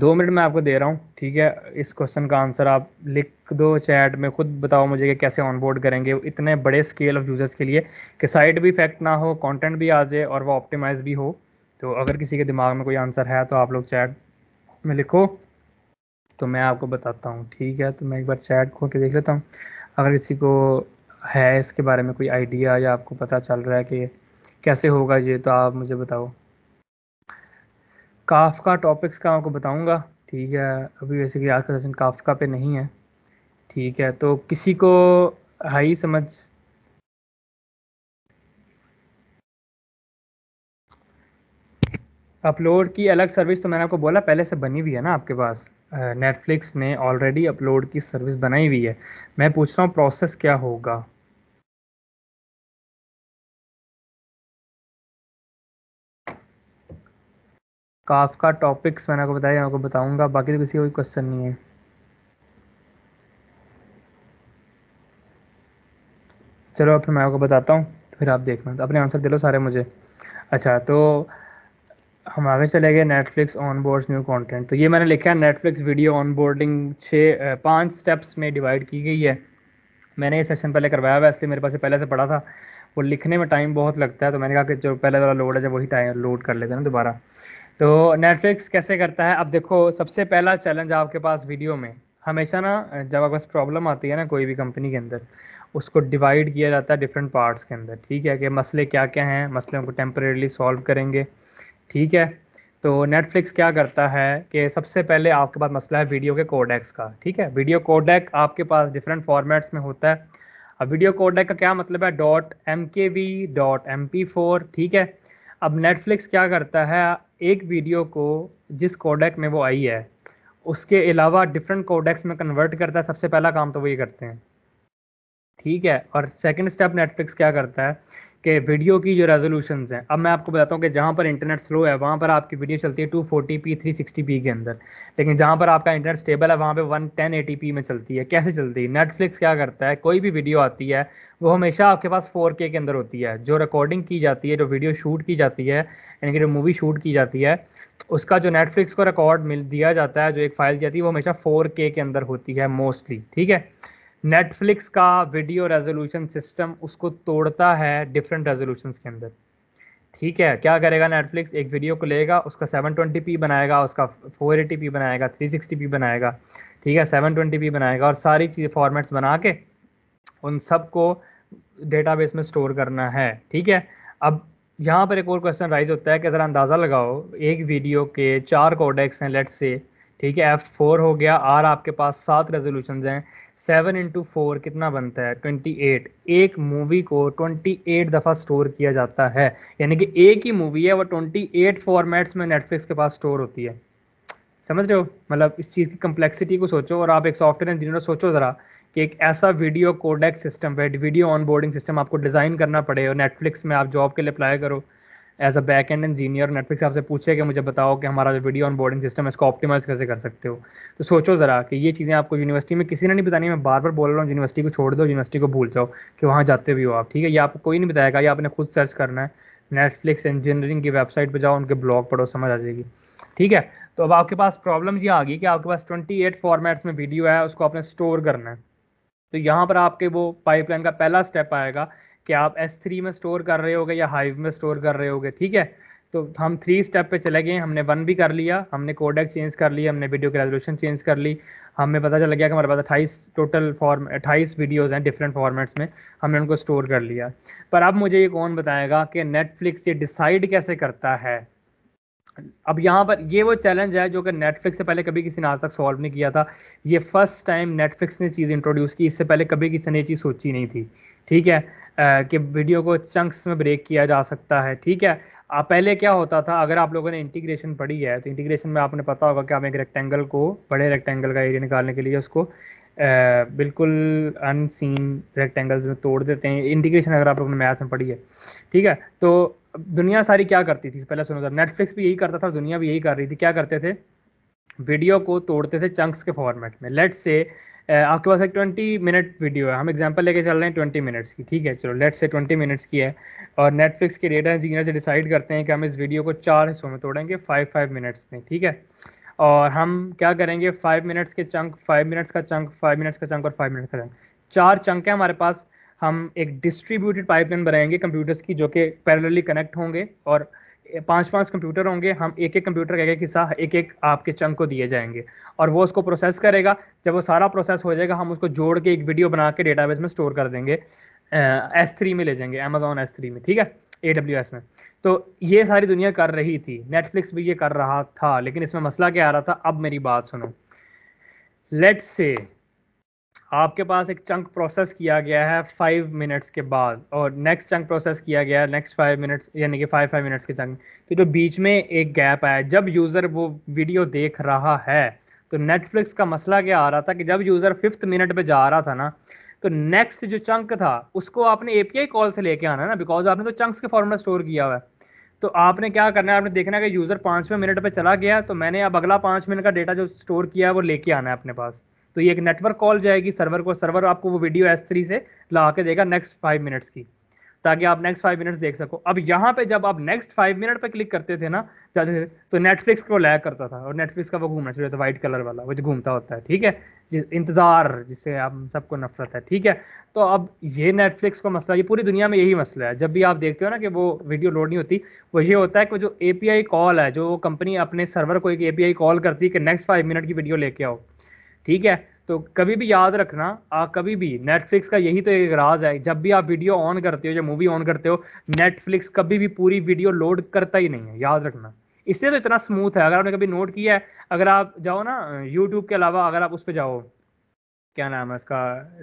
दो मिनट मैं आपको दे रहा हूँ ठीक है इस क्वेश्चन का आंसर आप लिख दो चैट में खुद बताओ मुझे कि कैसे ऑन बोर्ड करेंगे इतने बड़े स्केल ऑफ यूज़र्स के लिए कि साइट भी इफेक्ट ना हो कंटेंट भी आ जाए और वो ऑप्टिमाइज भी हो तो अगर किसी के दिमाग में कोई आंसर है तो आप लोग चैट में लिखो तो मैं आपको बताता हूँ ठीक है तो मैं एक बार चैट खोल के देख लेता हूँ अगर किसी को है इसके बारे में कोई आइडिया या आपको पता चल रहा है कि कैसे होगा ये तो आप मुझे बताओ काफ का टॉपिक्स का आपको बताऊँगा ठीक है अभी वैसे कि आज का सेशन काफ का पे नहीं है ठीक है तो किसी को हाई समझ अपलोड की अलग सर्विस तो मैंने आपको बोला पहले से बनी हुई है ना आपके पास नेटफ्लिक्स ने ऑलरेडी अपलोड की सर्विस बनाई हुई है मैं पूछ रहा हूँ प्रोसेस क्या होगा काफ का टॉपिक्स मैंने आपको बताया आपको बताऊंगा बाकी तो किसी कोई क्वेश्चन नहीं है चलो फिर मैं आपको बताता हूँ फिर आप देखना तो अपने आंसर दे लो सारे मुझे अच्छा तो हम आगे चले गए Netflix on board new content तो ये मैंने लिखा है नेटफ्लिक्स वीडियो ऑन बोर्डिंग छः पाँच स्टेप्स में डिवाइड की गई है मैंने ये सेशन पहले करवाया हुआ इसलिए मेरे पास पहले से पढ़ा था वो लिखने में टाइम बहुत लगता है तो मैंने कहा कि जो पहले वाला लोड है जब वही टाइम लोड कर लेते हैं ना दोबारा तो नेटफ्लिक्स कैसे करता है अब देखो सबसे पहला चैलेंज आपके पास वीडियो में हमेशा ना जब आपके पास प्रॉब्लम आती है ना कोई भी कंपनी के अंदर उसको डिवाइड किया जाता है डिफरेंट पार्ट्स के अंदर ठीक है कि मसले क्या क्या हैं मसले को टेम्परेली सॉल्व करेंगे ठीक है तो नेटफ्लिक्स क्या करता है कि सबसे पहले आपके पास मसला है वीडियो के कोडेक्स का ठीक है वीडियो कोडेक आपके पास डिफरेंट फॉर्मेट्स में होता है अब वीडियो कोडेक का क्या मतलब है dot M K V dot M P four ठीक है अब नेटफ्लिक्स क्या करता है एक वीडियो को जिस कोडेक में वो आई है उसके अलावा डिफरेंट कोडेक्स में कन्वर्ट करता है सबसे पहला काम तो वो ये करते हैं ठीक है और सेकंड स्टेप नेटफ्लिक्स क्या करता है कि वीडियो की जो रेजोल्यूशन हैं अब मैं आपको बताता हूँ कि जहाँ पर इंटरनेट स्लो है वहाँ पर आपकी वीडियो चलती है सिक्सटी पी के अंदर लेकिन जहाँ पर आपका इंटरनेट स्टेबल है वहाँ पर एटी पी में चलती है कैसे चलती है नेटफ्लिक्स क्या करता है कोई भी वीडियो आती है वो हमेशा आपके पास फोर के अंदर होती है जो रिकॉर्डिंग की जाती है जो वीडियो शूट की जाती है यानी कि जो मूवी शूट की जाती है उसका जो नेटफ्लिक्स को रिकॉर्ड मिल दिया जाता है जो एक फाइल जाती है वो हमेशा फोर के अंदर होती है मोस्टली ठीक है नेटफ्लिक्स का वीडियो रेजोल्यूशन सिस्टम उसको तोड़ता है डिफरेंट रेजोल्यूशन के अंदर ठीक है क्या करेगा नेटफ्लिक्स एक वीडियो को लेगा उसका 720p बनाएगा उसका 480p बनाएगा 360p बनाएगा ठीक है 720p बनाएगा और सारी चीज़ फॉर्मेट्स बना के उन सब को डेटाबेस में स्टोर करना है ठीक है अब यहाँ पर एक और क्वेश्चन राइज होता है कि ज़रा अंदाज़ा लगाओ एक वीडियो के चार कोडेक्स हैं लेट से ठीक है एफ फोर हो गया आर आपके पास सात रेजोल्यूशन हैं सेवन इंटू फोर कितना बनता है ट्वेंटी एट एक मूवी को ट्वेंटी एट दफ़ा स्टोर किया जाता है यानी कि एक ही मूवी है वो ट्वेंटी एट फॉर्मेट्स में नेटफ्लिक्स के पास स्टोर होती है समझ रहे हो मतलब इस चीज़ की कम्प्लेक्सिटी को सोचो और आप एक सॉफ्टवेयर इंजीनियर सोचो ज़रा कि एक ऐसा वीडियो कोडेक सिस्टम है वीडियो ऑन सिस्टम आपको डिज़ाइन करना पड़े और नेटफ्लिक्स में आप जॉब के लिए अप्लाई करो as a back end engineer Netflix आपसे पूछे कि मुझे बताओ कि हमारा जो वीडियो ऑन बोर्डिंग सिस्टम है इसको ऑप्टिमाइज कैसे कर सकते हो तो सोचो ज़रा कि ये चीज़ें आपको यूनिवर्सिटी में किसी ने नहीं बतानी मैं बार बार बोल रहा हूँ यूनिवर्सिटी को छोड़ दो यूनिवर्सिटी को भूल जाओ कि वहाँ जाते भी हो आप ठीक है ये आपको कोई नहीं बताएगा ये आपने खुद सर्च करना है नेटफ्लिक्स इंजीनियरिंग की वेबसाइट पर जाओ उनके ब्लॉग पढ़ो समझ आ जाएगी ठीक है तो अब आपके पास प्रॉब्लम ये आ गई कि आपके पास ट्वेंटी एट फॉर्मेट्स में वीडियो है उसको आपने स्टोर करना है तो यहाँ पर आपके वो पाइपलाइन का पहला स्टेप आएगा कि आप S3 में स्टोर कर रहे होगे या हाइव में स्टोर कर रहे होगे ठीक है तो हम थ्री स्टेप पे चले गए हमने वन भी कर लिया हमने कोडेक चेंज कर लिया हमने वीडियो की रेजोल्यूशन चेंज कर ली हमें पता चल गया कि हमारे पास अट्ठाईस टोटल फॉर्म अट्ठाईस वीडियोज़ हैं डिफरेंट फॉर्मेट्स में हमने उनको स्टोर कर लिया पर अब मुझे ये कौन बताएगा कि नेटफ्लिक्स ये डिसाइड कैसे करता है अब यहाँ पर ये वो चैलेंज है जो कि नेटफ्लिक्स से पहले कभी किसी ने आज तक सॉल्व नहीं किया था ये फर्स्ट टाइम नेटफ्लिक्स ने चीज़ इंट्रोड्यूस की इससे पहले कभी किसी ने ये चीज़ सोची नहीं थी ठीक है कि वीडियो को चंक्स में ब्रेक किया जा सकता है ठीक है आप पहले क्या होता था अगर आप लोगों ने इंटीग्रेशन पढ़ी है तो इंटीग्रेशन में आपने पता होगा कि आप एक रेक्टेंगल को बड़े रेक्टेंगल का एरिया निकालने के लिए उसको आ, बिल्कुल अनसीन रेक्टेंगल्स में तोड़ देते हैं इंटीग्रेशन अगर आप लोगों ने मैथ में पढ़ी है ठीक है तो दुनिया सारी क्या करती थी पहले सुनो था नेटफ्लिक्स भी यही करता था और दुनिया भी यही कर रही थी क्या करते थे वीडियो को तोड़ते थे चंक्स के फॉर्मेट में लेट्स से Uh, आपके पास एक ट्वेंटी मिनट वीडियो है हम एग्जाम्पल लेके चल रहे हैं ट्वेंटी मिनट्स की ठीक है चलो लेट्स से ट्वेंटी मिनट्स की है और नेटफ्लिक्स के डेटा इंजीनियर से डिसाइड करते हैं कि हम इस वीडियो को चार हिस्सों में तोड़ेंगे फाइव फाइव मिनट्स में ठीक है और हम क्या करेंगे फाइव मिनट्स के चंक फाइव मिनट्स का चंक फाइव मिनट्स का चंक और फाइव मिनट्स का चंक चार चंक है हमारे पास हम एक डिस्ट्रीब्यूटेड पाइपलाइन बनाएंगे कंप्यूटर्स की जो कि पैरेलली कनेक्ट होंगे और पांच पांच कंप्यूटर होंगे हम एक एक कंप्यूटर का एक एक हिस्सा एक एक आपके चंक को दिए जाएंगे और वो उसको प्रोसेस करेगा जब वो सारा प्रोसेस हो जाएगा हम उसको जोड़ के एक वीडियो बना के डेटाबेस में स्टोर कर देंगे एस थ्री में ले जाएंगे अमेजोन एस थ्री में ठीक है ए डब्ल्यू एस में तो ये सारी दुनिया कर रही थी नेटफ्लिक्स भी ये कर रहा था लेकिन इसमें मसला क्या आ रहा था अब मेरी बात सुनो लेट्स से आपके पास एक चंक प्रोसेस किया गया है फाइव मिनट्स के बाद और नेक्स्ट चंक प्रोसेस किया गया है नेक्स्ट फाइव मिनट्स यानी कि फाइव फाइव मिनट्स के चंक तो जो बीच में एक गैप आया जब यूज़र वो वीडियो देख रहा है तो नेटफ्लिक्स का मसला क्या आ रहा था कि जब यूज़र फिफ्थ मिनट पर जा रहा था ना तो नेक्स्ट जो चंक था उसको आपने ए कॉल से लेके आना ना बिकॉज आपने तो चंक्स के फॉर्मेट स्टोर किया हुआ है तो आपने क्या करना है आपने देखना है कि यूज़र पाँचवें मिनट पर चला गया तो मैंने अब अगला पाँच मिनट का डेटा जो स्टोर किया है वो लेके आना है अपने पास तो ये एक नेटवर्क कॉल जाएगी सर्वर को सर्वर आपको वो वीडियो एस थ्री से ला के देगा नेक्स्ट फाइव मिनट्स की ताकि आप नेक्स्ट फाइव मिनट्स देख सको अब यहाँ पे जब आप नेक्स्ट फाइव मिनट पे क्लिक करते थे ना जैसे तो नेटफ्लिक्स को लैग करता था और नेटफ्लिक्स का वो घूमना चाहिए व्हाइट कलर वाला वो जो घूमता होता है ठीक है जिस इंतज़ार जिससे आप सबको नफरत है ठीक है तो अब ये नेटफ्लिक्स का मसला ये पूरी दुनिया में यही मसला है जब भी आप देखते हो ना कि वो वीडियो लोड नहीं होती वो ये होता है कि जो ए कॉल है जो कंपनी अपने सर्वर को एक ए कॉल करती है कि नेक्स्ट फाइव मिनट की वीडियो लेके आओ ठीक है तो कभी भी याद रखना आ, कभी भी नेटफ्लिक्स का यही तो एक राज है जब भी आप वीडियो ऑन करते हो या मूवी ऑन करते हो नेटफ्लिक्स कभी भी पूरी वीडियो लोड करता ही नहीं है याद रखना इससे तो इतना स्मूथ है अगर आपने कभी नोट किया है अगर आप जाओ ना यूट्यूब के अलावा अगर आप उस पर जाओ क्या नाम है उसका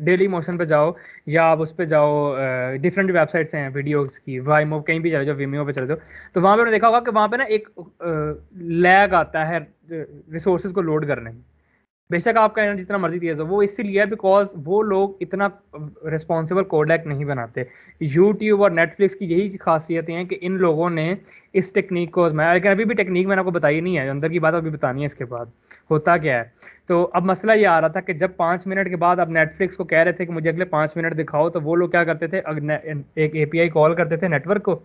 डेली मोशन पे जाओ या आप उस पर जाओ डिफरेंट वेबसाइट्स हैं वीडियोस की वाईमो कहीं भी चले जाओ वीमियो पे चले जाओ तो वहाँ पे मैंने देखा होगा कि वहाँ पे ना एक लैग आता है रिसोर्सेज को लोड करने में बेशक आपका एनर्जी जितना मर्जी दिया वो इसीलिए बिकॉज वो लोग इतना रिस्पॉन्सिबल कोडैक नहीं बनाते यूट्यूब और नेटफ्लिक्स की यही खासियतें हैं कि इन लोगों ने इस टेक्निक को आजमाया लेकिन अभी भी टेक्निक मैंने आपको बताई नहीं है अंदर की बात अभी बतानी है इसके बाद होता क्या है तो अब मसला ये आ रहा था कि जब पाँच मिनट के बाद अब नेटफ्लिक्स को कह रहे थे कि मुझे अगले पाँच मिनट दिखाओ तो वो लोग क्या करते थे एक ए कॉल करते थे नेटवर्क को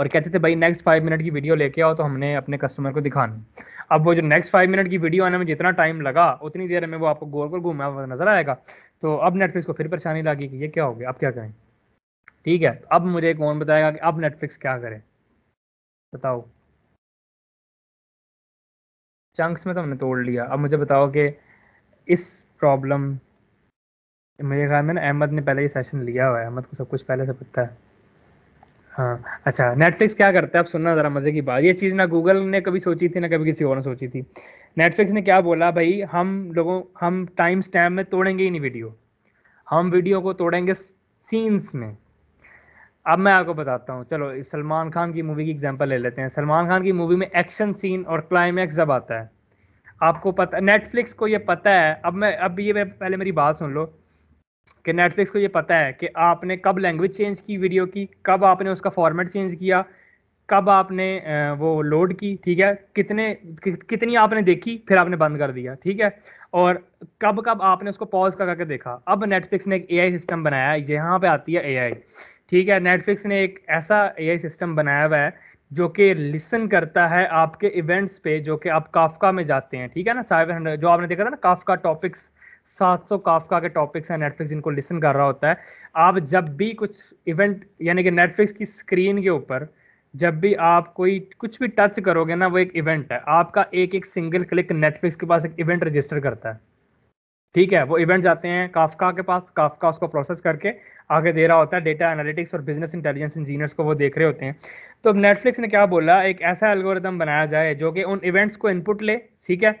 और कहते थे भाई नेक्स्ट फाइव मिनट की वीडियो लेके आओ तो हमने अपने कस्टमर को दिखानी अब वो जो नेक्स्ट फाइव मिनट की वीडियो आने में जितना टाइम लगा उतनी देर में वो आपको गोल गोल घूमा हुआ नजर आएगा तो अब नेटफ्लिक्स को फिर परेशानी लगी कि ये क्या हो गया अब क्या करें ठीक है तो अब मुझे कौन बताएगा कि अब नेटफ्लिक्स क्या करे बताओ चंक्स में तो हमने तोड़ लिया अब मुझे बताओ कि इस प्रॉब्लम मेरे ख्याल में ना अहमद ने पहले ये सेशन लिया हुआ है अहमद को सब कुछ पहले से पता है हाँ अच्छा नेटफ्लिक्स क्या करता है आप सुनना ज़रा मज़े की बात ये चीज़ ना गूगल ने कभी सोची थी ना कभी किसी और ने सोची थी नेटफ्लिक्स ने क्या बोला भाई हम लोगों हम टाइम स्टैम्प में तोड़ेंगे ही नहीं वीडियो हम वीडियो को तोड़ेंगे सीन्स में अब मैं आपको बताता हूँ चलो सलमान खान की मूवी की एग्जाम्पल ले लेते हैं सलमान खान की मूवी में एक्शन सीन और क्लाइमैक्स जब आता है आपको पता नेटफ्लिक्स को ये पता है अब मैं अब ये मैं पहले मेरी बात सुन लो कि नेटफ्लिक्स को ये पता है कि आपने कब लैंग्वेज चेंज की वीडियो की कब आपने उसका फॉर्मेट चेंज किया कब आपने वो लोड की ठीक है कितने कि, कितनी आपने देखी फिर आपने बंद कर दिया ठीक है और कब कब आपने उसको पॉज कर करके देखा अब नेटफ्लिक्स ने एक एआई सिस्टम बनाया है यहाँ पे आती है एआई ठीक है नेटफ्लिक्स ने एक ऐसा एआई सिस्टम बनाया हुआ है जो कि लिसन करता है आपके इवेंट्स पे जो कि आप काफका में जाते हैं ठीक है ना साइबर हंड्रेड जो आपने देखा था ना काफका टॉपिक्स सात सौ काफका के टॉपिक्स हैं नेटफ्लिक्स जिनको लिसन कर रहा होता है आप जब भी कुछ इवेंट यानी कि नेटफ्लिक्स की स्क्रीन के ऊपर जब भी आप कोई कुछ भी टच करोगे ना वो एक इवेंट है आपका एक एक सिंगल क्लिक नेटफ्लिक्स के पास एक इवेंट रजिस्टर करता है ठीक है वो इवेंट जाते हैं काफका के पास काफका उसको प्रोसेस करके आगे दे रहा होता है डेटा एनालिटिक्स और बिजनेस इंटेलिजेंस इंजीनियर्स को वो देख रहे होते हैं तो अब नेटफ्लिक्स ने क्या बोला एक ऐसा एल्गोरिदम बनाया जाए जो कि उन इवेंट्स को इनपुट ले ठीक है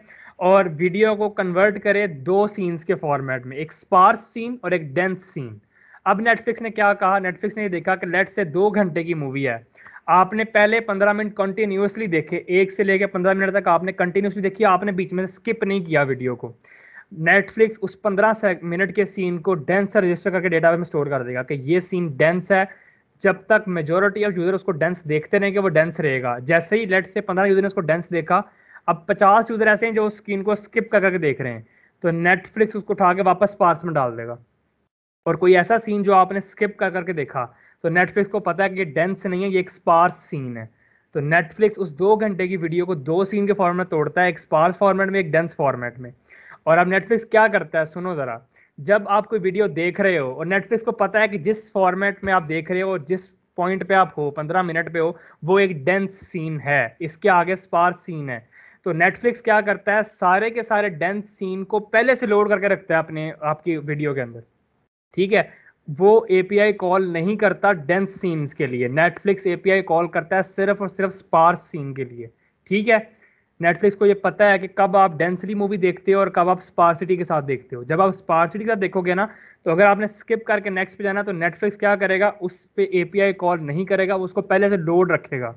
और वीडियो को कन्वर्ट करे दो सीन्स के फॉर्मेट में एक स्पार्स सीन और एक डेंस सीन अब नेटफ्लिक्स ने क्या कहा नेटफ्लिक्स ने देखा कि लेट से दो घंटे की मूवी है आपने पहले पंद्रह मिनट कंटिन्यूसली देखे एक से लेकर पंद्रह मिनट तक आपने कंटिन्यूसली देखी आपने बीच में स्किप नहीं किया वीडियो को नेटफ्लिक्स उस पंद्रह मिनट के सीन को डेंस रजिस्टर करके डेटा में स्टोर कर देगा कि ये सीन डेंस है जब तक मेजोरिटी ऑफ यूजर उसको डेंस देखते रहेंगे वो डेंस रहेगा जैसे ही लेट से पंद्रह यूजर ने उसको डेंस देखा अब पचास यूज़र ऐसे हैं जो उस स्क्रीन को स्किप कर करके देख रहे हैं तो नेटफ्लिक्स उसको उठा के वापस पार्स में डाल देगा और कोई ऐसा सीन जो आपने स्किप कर करके देखा तो नेटफ्लिक्स को पता है कि ये डेंस नहीं है ये एक स्पार्स सीन है तो नेटफ्लिक्स उस दो घंटे की वीडियो को दो सीन के फॉर्मेट तोड़ता है एक स्पार्स फॉर्मेट में एक डेंस फॉर्मेट में और अब नेटफ्लिक्स क्या करता है सुनो ज़रा जब आप कोई वीडियो देख रहे हो और नेटफ्लिक्स को पता है कि जिस फॉर्मेट में आप देख रहे हो और जिस पॉइंट पे आप हो पंद्रह मिनट पे हो वो एक डेंस सीन है इसके आगे स्पार्स सीन है तो नेटफ्लिक्स क्या करता है सारे के सारे डेंस सीन को पहले से लोड करके रखता है अपने आपकी वीडियो के अंदर ठीक है वो एपीआई कॉल नहीं करता डेंस सीन्स के लिए नेटफ्लिक्स एपीआई कॉल करता है सिर्फ और सिर्फ स्पार्स सीन के लिए ठीक है नेटफ्लिक्स को ये पता है कि कब आप डेंसली मूवी देखते हो और कब आप स्पार्सिटी के साथ देखते हो जब आप स्पार्सिटी के साथ देखोगे ना तो अगर आपने स्किप करके नेक्स्ट पे जाना तो नेटफ्लिक्स क्या करेगा उस पर ए कॉल नहीं करेगा वो उसको पहले से लोड रखेगा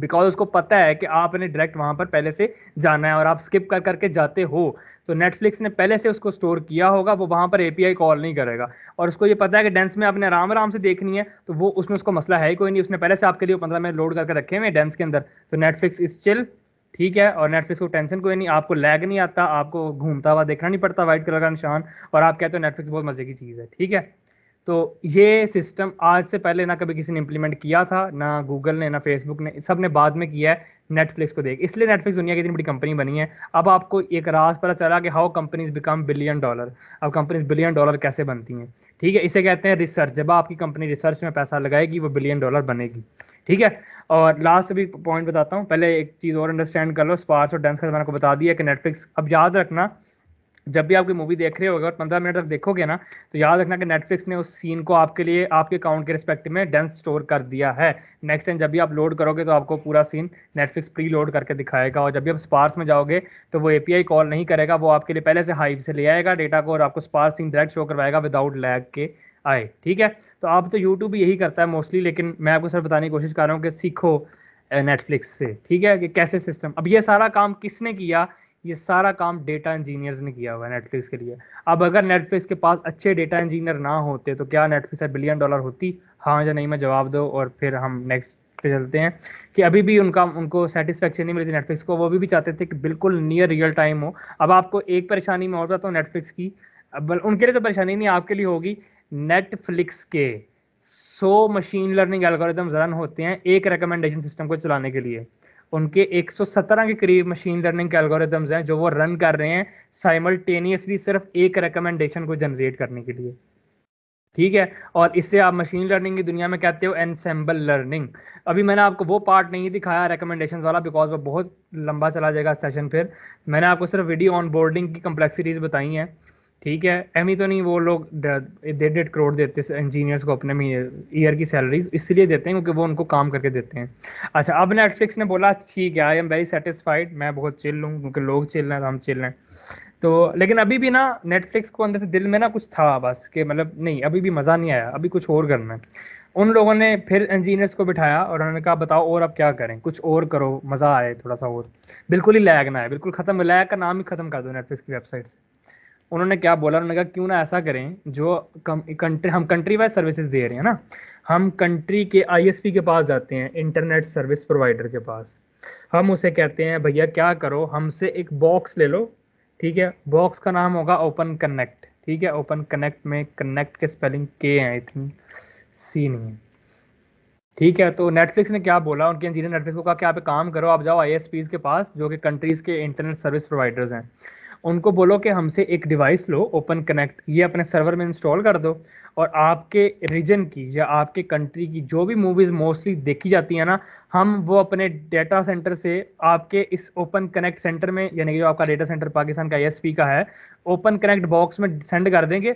बिकॉज उसको पता है कि आपने डायरेक्ट वहां पर पहले से जाना है और आप स्किप कर करके जाते हो तो नेटफ्लिक्स ने पहले से उसको स्टोर किया होगा वो वहाँ पर आई कॉल नहीं करेगा और उसको ये पता है कि डेंस में आपने आराम आराम से देखनी है तो वो उसमें उसको मसला है ही कोई नहीं उसने पहले से आपके लिए पंद्रह मिनट लोड करके रखे हुए डेंस के अंदर तो नेटफ्लिक्स इज चिल ठीक है और नेटफ्लिक्स को टेंशन कोई नहीं आपको लैग नहीं आता आपको घूमता हुआ देखना नहीं पड़ता वाइट कलर का निशान और आप कहते हो नेटफ्लिक्स बहुत मजे की चीज़ है ठीक है तो ये सिस्टम आज से पहले ना कभी किसी ने इम्प्लीमेंट किया था ना गूगल ने ना फेसबुक ने सब ने बाद में किया है नेटफ्लिक्स को देख इसलिए नेटफ्लिक्स दुनिया की इतनी बड़ी कंपनी बनी है अब आपको एक राज पता चला कि how companies become billion dollar अब कंपनीज बिलियन डॉलर कैसे बनती हैं ठीक है इसे कहते हैं रिसर्च जब आपकी कंपनी रिसर्च में पैसा लगाएगी वो बिलियन डॉलर बनेगी ठीक है और लास्ट भी पॉइंट बताता हूँ पहले एक चीज़ और अंडरस्टैंड कर लो स्पार्स और डेंस का मैंने आपको बता दिया कि नेटफ्लिक्स अब याद रखना जब भी आपकी मूवी देख रहे होगे और पंद्रह मिनट तक देखोगे ना तो याद रखना कि नेटफ्लिक्स ने उस सीन को आपके लिए आपके अकाउंट के रिस्पेक्ट में डेंस स्टोर कर दिया है नेक्स्ट टाइम जब भी आप लोड करोगे तो आपको पूरा सीन नेटफ्लिक्स प्री लोड करके दिखाएगा और जब भी आप स्पार्स में जाओगे तो वो ए कॉल नहीं करेगा वो आपके लिए पहले से हाइव से ले आएगा डेटा को और आपको स्पार्स सीन डायरेक्ट शो करवाएगा विदाउट लैग के आए ठीक है तो आप तो यूट्यूब भी यही करता है मोस्टली लेकिन मैं आपको सर बताने की कोशिश कर रहा हूँ कि सीखो नेटफ्लिक्स से ठीक है कि कैसे सिस्टम अब ये सारा काम किसने किया ये सारा काम डेटा इंजीनियर्स ने किया हुआ है नेटफ्लिक्स के लिए अब अगर नेटफ्लिक्स के पास अच्छे डेटा इंजीनियर ना होते तो क्या नेटफ्लिक्स बिलियन डॉलर होती हाँ या नहीं मैं जवाब दो और फिर हम नेक्स्ट पे चलते हैं कि अभी भी उनका उनको सेटिस्फेक्शन नहीं मिली थी नेटफ्लिक्स को वो अभी भी चाहते थे कि बिल्कुल नियर रियल टाइम हो अब आपको एक परेशानी में और बताता हूँ नेटफ्लिक्स की अब उनके लिए तो परेशानी नहीं आपके लिए होगी नेटफ्लिक्स के so machine learning algorithm run होते हैं एक रिकमेंडेशन सिस्टम को चलाने के लिए उनके 117 के करीब मशीन लर्निंग के एल्गोरिदम्स हैं जो वो रन कर रहे हैं साइमल्टेनियसली सिर्फ एक रिकमेंडेशन को जनरेट करने के लिए ठीक है और इससे आप मशीन लर्निंग की दुनिया में कहते हो एनसेम्बल लर्निंग अभी मैंने आपको वो पार्ट नहीं दिखाया रिकमेंडेशन वाला बिकॉज वो बहुत लंबा चला जाएगा सेशन फिर मैंने आपको सिर्फ वीडियो ऑन बोर्डिंग की कम्प्लेक्सिटीज़ बताई हैं ठीक है एम तो नहीं वो लोग डेढ़ डेढ़ करोड़ देते हैं इंजीनियर्स को अपने ईयर की सैलरीज इसलिए देते हैं क्योंकि वो उनको काम करके देते हैं अच्छा अब नेटफ्लिक्स ने बोला ठीक है आई एम वेरी सेटिस्फाइड मैं बहुत चिल लूँ क्योंकि लोग चिल रहे हैं तो हम चिल रहे हैं तो लेकिन अभी भी ना नेटफ्लिक्स को अंदर से दिल में ना कुछ था बस कि मतलब नहीं अभी भी मज़ा नहीं आया अभी कुछ और करना है उन लोगों ने फिर इंजीनियर्स को बिठाया और उन्होंने कहा बताओ और अब क्या करें कुछ और करो मज़ा आए थोड़ा सा और बिल्कुल ही लैग ना आए बिल्कुल ख़त्म लैग का नाम ही ख़त्म कर दो नेटफ्लिक्स की वेबसाइट से उन्होंने क्या बोला उन्होंने कहा क्यों ना ऐसा करें जो कंट्री हम कंट्री वाइज सर्विसेज दे रहे हैं ना हम कंट्री के आईएसपी के पास जाते हैं इंटरनेट सर्विस प्रोवाइडर के पास हम उसे कहते हैं भैया क्या करो हमसे एक बॉक्स ले लो ठीक है बॉक्स का नाम होगा ओपन कनेक्ट ठीक है ओपन कनेक्ट में कनेक्ट के स्पेलिंग के हैं इतनी सी नहीं है ठीक है तो नेटफ्लिक्स ने क्या बोला उनके इंजीनियर नेटफ्लिक्स को कहा कि आप एक काम करो आप जाओ आई के पास जो कि कंट्रीज़ के इंटरनेट सर्विस प्रोवाइडर्स हैं उनको बोलो कि हमसे एक डिवाइस लो ओपन कनेक्ट ये अपने सर्वर में इंस्टॉल कर दो और आपके रीजन की या आपके कंट्री की जो भी मूवीज़ मोस्टली देखी जाती है ना हम वो अपने डेटा सेंटर से आपके इस ओपन कनेक्ट सेंटर में यानी कि जो आपका डेटा सेंटर पाकिस्तान का एस का है ओपन कनेक्ट बॉक्स में सेंड कर देंगे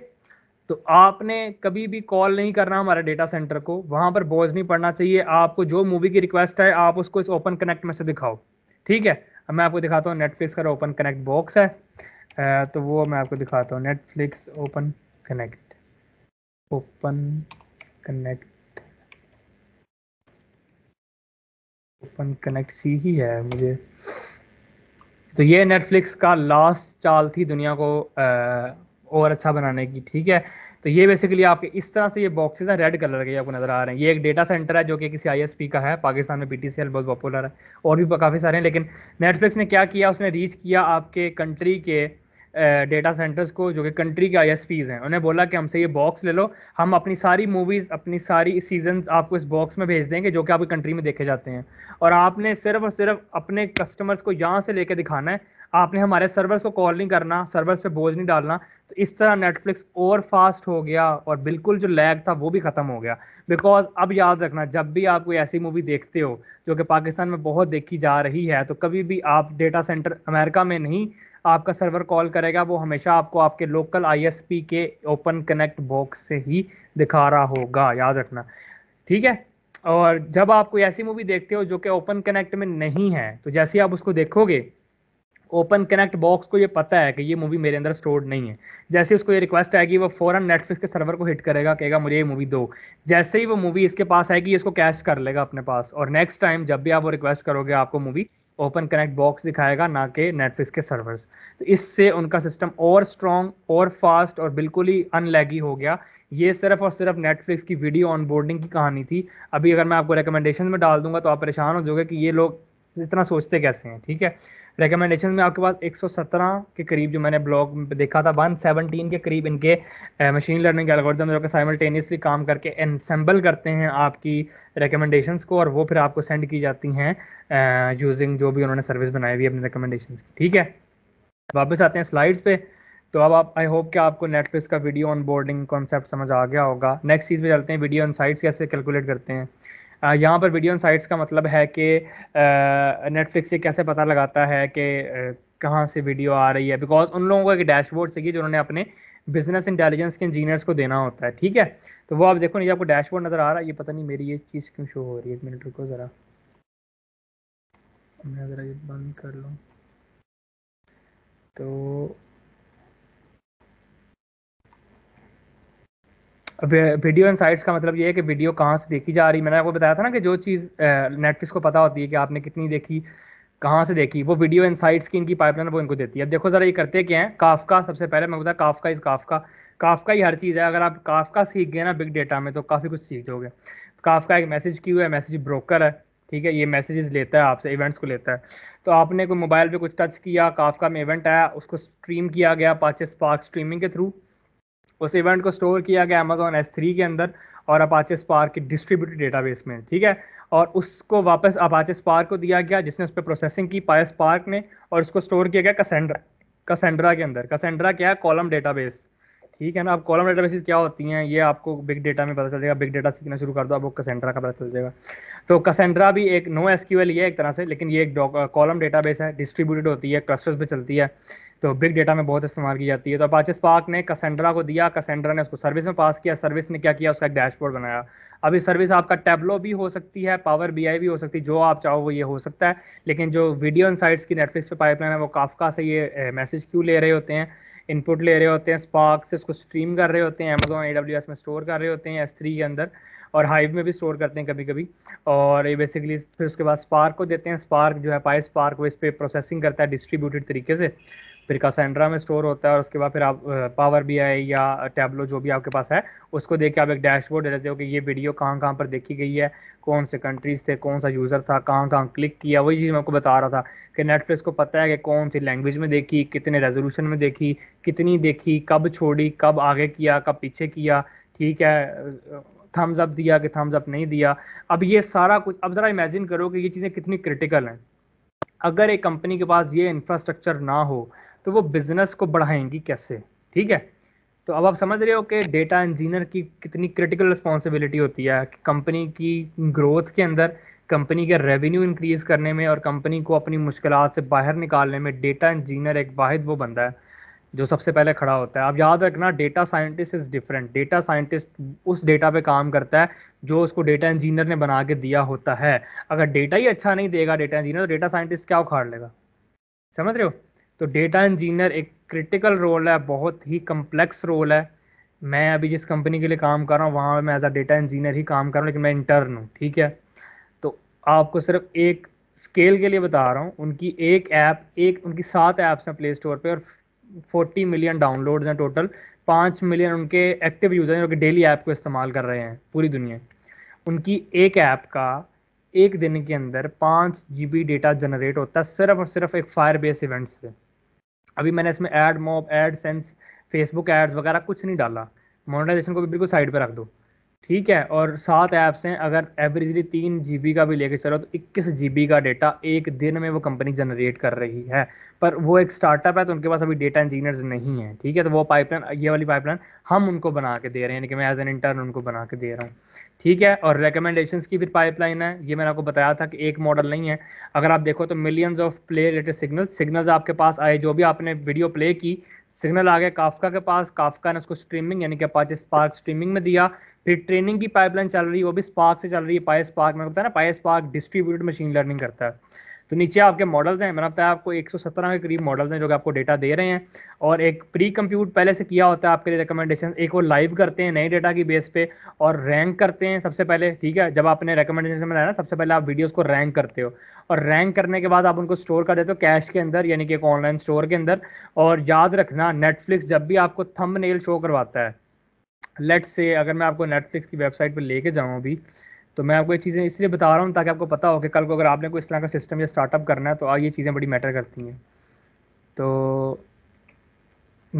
तो आपने कभी भी कॉल नहीं करना हमारे डेटा सेंटर को वहाँ पर बोझ नहीं पड़ना चाहिए आपको जो मूवी की रिक्वेस्ट है आप उसको इस ओपन कनेक्ट में से दिखाओ ठीक है अब मैं आपको दिखाता हूँ नेटफ्लिक्स का ओपन कनेक्ट बॉक्स है तो वो मैं आपको दिखाता हूँ Netflix open connect open connect open connect सी ही है मुझे तो ये नेटफ्लिक्स का लास्ट चाल थी दुनिया को आ, और अच्छा बनाने की ठीक है तो ये बेसिकली आपके इस तरह से ये बॉक्सेस हैं रेड कलर के आपको नजर आ रहे हैं ये एक डेटा सेंटर है जो कि किसी आईएसपी का है पाकिस्तान में पीटीसीएल बहुत पॉपुलर है और भी काफ़ी सारे हैं लेकिन नेटफ्लिक्स ने क्या किया उसने रीच किया आपके कंट्री के डेटा सेंटर्स को जो कि कंट्री के आई हैं उन्हें बोला कि हमसे ये बॉक्स ले लो हम अपनी सारी मूवीज़ अपनी सारी सीजन आपको इस बॉक्स में भेज देंगे जो कि आपकी कंट्री में देखे जाते हैं और आपने सिर्फ और सिर्फ अपने कस्टमर्स को यहाँ से लेके दिखाना है आपने हमारे सर्वर्स को कॉल नहीं करना सर्वर्स पे बोझ नहीं डालना तो इस तरह नेटफ्लिक्स और फास्ट हो गया और बिल्कुल जो लैग था वो भी ख़त्म हो गया बिकॉज अब याद रखना जब भी आप कोई ऐसी मूवी देखते हो जो कि पाकिस्तान में बहुत देखी जा रही है तो कभी भी आप डेटा सेंटर अमेरिका में नहीं आपका सर्वर कॉल करेगा वो हमेशा आपको आपके लोकल आईएसपी के ओपन कनेक्ट बॉक्स से ही दिखा रहा होगा याद रखना ठीक है और जब आप कोई ऐसी मूवी देखते हो जो कि ओपन कनेक्ट में नहीं है तो जैसे आप उसको देखोगे ओपन कनेक्ट बॉक्स को ये पता है कि ये मूवी मेरे अंदर स्टोर्ड नहीं है जैसे उसको ये रिक्वेस्ट आएगी वो फौरन नेटफ्लिक्स के सर्वर को हिट करेगा कहेगा मुझे ये मूवी दो जैसे ही वो मूवी इसके पास आएगी इसको कैश कर लेगा अपने पास और नेक्स्ट टाइम जब भी आप वो रिक्वेस्ट करोगे आपको मूवी ओपन कनेक्ट बॉक्स दिखाएगा ना कि नेटफ्लिक्स के सर्वर्स तो इससे उनका सिस्टम और स्ट्रॉन्ग और फास्ट और बिल्कुल ही अनलैगी हो गया ये सिर्फ और सिर्फ नेटफ्लिक्स की वीडियो ऑनबोर्डिंग की कहानी थी अभी अगर मैं आपको रिकमेंडेशन में डाल दूंगा तो आप परेशान हो जाओगे कि ये लोग इतना सोचते कैसे हैं ठीक है रिकमेंडेशन में आपके पास 117 के करीब जो मैंने ब्लॉग देखा था 117 के करीब इनके मशीन लर्निंग एल्गोरिथम जो कि साइमल्टेनियसली काम करके एनसेम्बल करते हैं आपकी रिकमेंडेशंस को और वो फिर आपको सेंड की जाती हैं यूजिंग जो भी उन्होंने सर्विस बनाई हुई अपने रिकमेंडेशन की ठीक है वापस आते हैं स्लाइड्स पे तो अब आप आई होप कि आपको नेटफ्लिक्स का वीडियो ऑन बोर्डिंग कॉन्सेप्ट समझ आ गया होगा नेक्स्ट चीज़ पे चलते हैं वीडियो ऑन साइट्स कैसे कैलकुलेट करते हैं यहाँ पर वीडियो साइट्स का मतलब है कि नेटफ्लिक्स से कैसे पता लगाता है कि कहाँ से वीडियो आ रही है बिकॉज उन लोगों का एक डैशबोर्ड चाहिए उन्होंने अपने बिजनेस इंटेलिजेंस के इंजीनियर्स को देना होता है ठीक है तो वो आप देखो नहीं आपको डैशबोर्ड नज़र आ रहा है ये पता नहीं मेरी ये चीज़ क्यों शो हो रही है एक मिनट रुको ज़रा मैं ज़रा ये बंद कर लूँ तो वीडियो एंड साइट्स का मतलब ये है कि वीडियो कहाँ से देखी जा रही मैंने आपको बताया था ना कि जो चीज़ नेटफ्लिक्स को पता होती है कि आपने कितनी देखी कहाँ से देखी वो वीडियो एंड साइट्स की इनकी पाइपलाइन वो इनको देती है अब देखो ज़रा ये करते क्या है काफ का सबसे पहले मैं बताया काफ का इस काफ काफका ही हर चीज़ है अगर आप काफ का सीख गए ना बिग डेटा में तो काफ़ी कुछ सीख जाओगे काफ का एक मैसेज की हुआ है मैसेज ब्रोकर है ठीक है ये मैसेजेस लेता है आपसे इवेंट्स को लेता है तो आपने कोई मोबाइल पे कुछ टच किया काफका में इवेंट आया उसको स्ट्रीम किया गया पाचे स्पार्क स्ट्रीमिंग के थ्रू उस इवेंट को स्टोर किया गया अमेजोन एस थ्री के अंदर और अपाचे स्पार्क की डिस्ट्रीब्यूटेड डेटाबेस में ठीक है और उसको वापस अपाचे स्पार्क को दिया गया जिसने उस पर प्रोसेसिंग की पाया स्पार्क ने और उसको स्टोर किया गया कसेंड्रा कसेंड्रा के अंदर कसेंड्रा क्या है कॉलम डेटाबेस ठीक है ना अब कॉलम डेटाबेसिस क्या होती हैं ये आपको बिग डेटा में पता चल जाएगा बिग डेटा सीखना शुरू कर दो आपको कसेंड्रा का पता चल जाएगा तो कसेंड्रा भी एक नो एस ही है एक तरह से लेकिन ये एक कॉलम डेटाबेस है डिस्ट्रीब्यूटेड होती है क्लस्टर्स पे चलती है तो बिग डेटा में बहुत इस्तेमाल की जाती है तो अपाचे स्पार्क ने कसेंड्रा को दिया कसेंड्रा ने उसको सर्विस में पास किया सर्विस ने क्या किया उसका एक डैशबोर्ड बनाया अभी सर्विस आपका टैबलो भी हो सकती है पावर बी भी हो सकती है जो आप चाहो वो ये हो सकता है लेकिन जो वीडियो इन की नेटफ्लिक्स पे पाइपलाइन है वो काफका से ये मैसेज क्यों ले रहे होते हैं इनपुट ले रहे होते हैं स्पार्क से इसको स्ट्रीम कर रहे होते हैं अमेजोन ए में स्टोर कर रहे होते हैं एस के अंदर और हाइव में भी स्टोर करते हैं कभी कभी और ये बेसिकली फिर उसके बाद स्पार्क को देते हैं स्पार्क जो है पाई स्पार्क वो इस पर प्रोसेसिंग करता है डिस्ट्रीब्यूटेड तरीके से फिर कासेंड्रा में स्टोर होता है और उसके बाद फिर आप पावर बी आई या टैबलो जो भी आपके पास है उसको देख के आप एक डैशबोर्ड दे देते हो कि ये वीडियो कहाँ कहाँ पर देखी गई है कौन से कंट्रीज थे कौन सा यूज़र था कहाँ कहाँ क्लिक किया वही चीज़ मैं आपको बता रहा था कि नेटफ्लिक्स को पता है कि कौन सी लैंग्वेज में देखी कितने रेजोल्यूशन में देखी कितनी देखी कब छोड़ी कब आगे किया कब पीछे किया ठीक है थम्स अप दिया कि थम्स अप नहीं दिया अब ये सारा कुछ अब ज़रा इमेजिन करो कि ये चीज़ें कितनी क्रिटिकल हैं अगर एक कंपनी के पास ये इंफ्रास्ट्रक्चर ना हो तो वो बिजनेस को बढ़ाएंगी कैसे ठीक है तो अब आप समझ रहे हो कि डेटा इंजीनियर की कितनी क्रिटिकल रिस्पॉन्सिबिलिटी होती है कंपनी की ग्रोथ के अंदर कंपनी के रेवेन्यू इंक्रीज करने में और कंपनी को अपनी मुश्किल से बाहर निकालने में डेटा इंजीनियर एक वाहिद वो बंदा है जो सबसे पहले खड़ा होता है अब याद रखना data scientist is different data scientist उस डेटा पे काम करता है जो उसको डेटा इंजीनियर ने बना के दिया होता है अगर डेटा ही अच्छा नहीं देगा डेटा इंजीनियर तो डेटा साइंटिस्ट क्या उखाड़ लेगा समझ रहे हो तो डेटा इंजीनियर एक क्रिटिकल रोल है बहुत ही कम्प्लेक्स रोल है मैं अभी जिस कंपनी के लिए काम कर रहा हूँ वहाँ मैं एज अ डेटा इंजीनियर ही काम कर रहा हूँ लेकिन मैं इंटर्न हूँ ठीक है तो आपको सिर्फ एक स्केल के लिए बता रहा हूँ उनकी एक ऐप एक उनकी सात ऐप्स हैं प्ले स्टोर पर और फोर्टी मिलियन डाउनलोड्स हैं टोटल पाँच मिलियन उनके एक्टिव यूज़र हैं जो कि डेली ऐप को इस्तेमाल कर रहे हैं पूरी दुनिया उनकी एक ऐप का एक दिन के अंदर पाँच जी बी डेटा जनरेट होता है सिर्फ और सिर्फ एक फायर बेस इवेंट से अभी मैंने इसमें AdMob AdSense Facebook ads वगैरह कुछ नहीं डाला मोनेटाइजेशन को भी बिल्कुल साइड पर रख दो ठीक है और सात ऐप्स हैं अगर एवरेजली तीन जी का भी लेके चलो तो इक्कीस जी का डेटा एक दिन में वो कंपनी जनरेट कर रही है पर वो एक स्टार्टअप है तो उनके पास अभी डेटा इंजीनियर्स नहीं है ठीक है तो वो पाइपलाइन ये वाली पाइपलाइन हम उनको बना के दे रहे हैं यानी कि मैं एज एन इंटर्न उनको बना के दे रहा हूँ ठीक है और रिकमेंडेशन की फिर पाइपलाइन है ये मैंने आपको बताया था कि एक मॉडल नहीं है अगर आप देखो तो millions of play related signal signals आपके पास आए जो भी आपने वीडियो प्ले की सिग्नल आ गया काफका के पास काफका ने उसको स्ट्रीमिंग यानी कि अपाचे स्पार्क स्ट्रीमिंग में दिया फिर ट्रेनिंग की पाइपलाइन चल रही है वो भी स्पार्क से चल रही है पाए स्पार्क में बताया ना पाए स्पार्क डिस्ट्रीब्यूटेड मशीन लर्निंग करता है तो नीचे आपके मॉडल्स हैं मैंने बताया आपको 117 के करीब मॉडल्स हैं जो कि आपको डेटा दे रहे हैं और एक प्री कंप्यूट पहले से किया होता है आपके लिए रिकमेंडेशन एक वो लाइव करते हैं नए डेटा की बेस पे और रैंक करते हैं सबसे पहले ठीक है जब आपने रिकमेंडेशन बनाया ना सबसे पहले आप वीडियोज़ को रैंक करते हो और रैंक करने के बाद आप उनको स्टोर कर देते हो कैश के अंदर यानी कि एक ऑनलाइन स्टोर के अंदर और याद रखना नेटफ्लिक्स जब भी आपको थम शो करवाता है लेट से अगर मैं आपको नेटफ्लिक्स की वेबसाइट पर लेके जाऊँ अभी तो मैं आपको ये चीज़ें इसलिए बता रहा हूँ ताकि आपको पता हो कि कल को अगर आपने कोई इस तरह का सिस्टम या स्टार्टअप करना है तो ये चीज़ें बड़ी मैटर करती हैं तो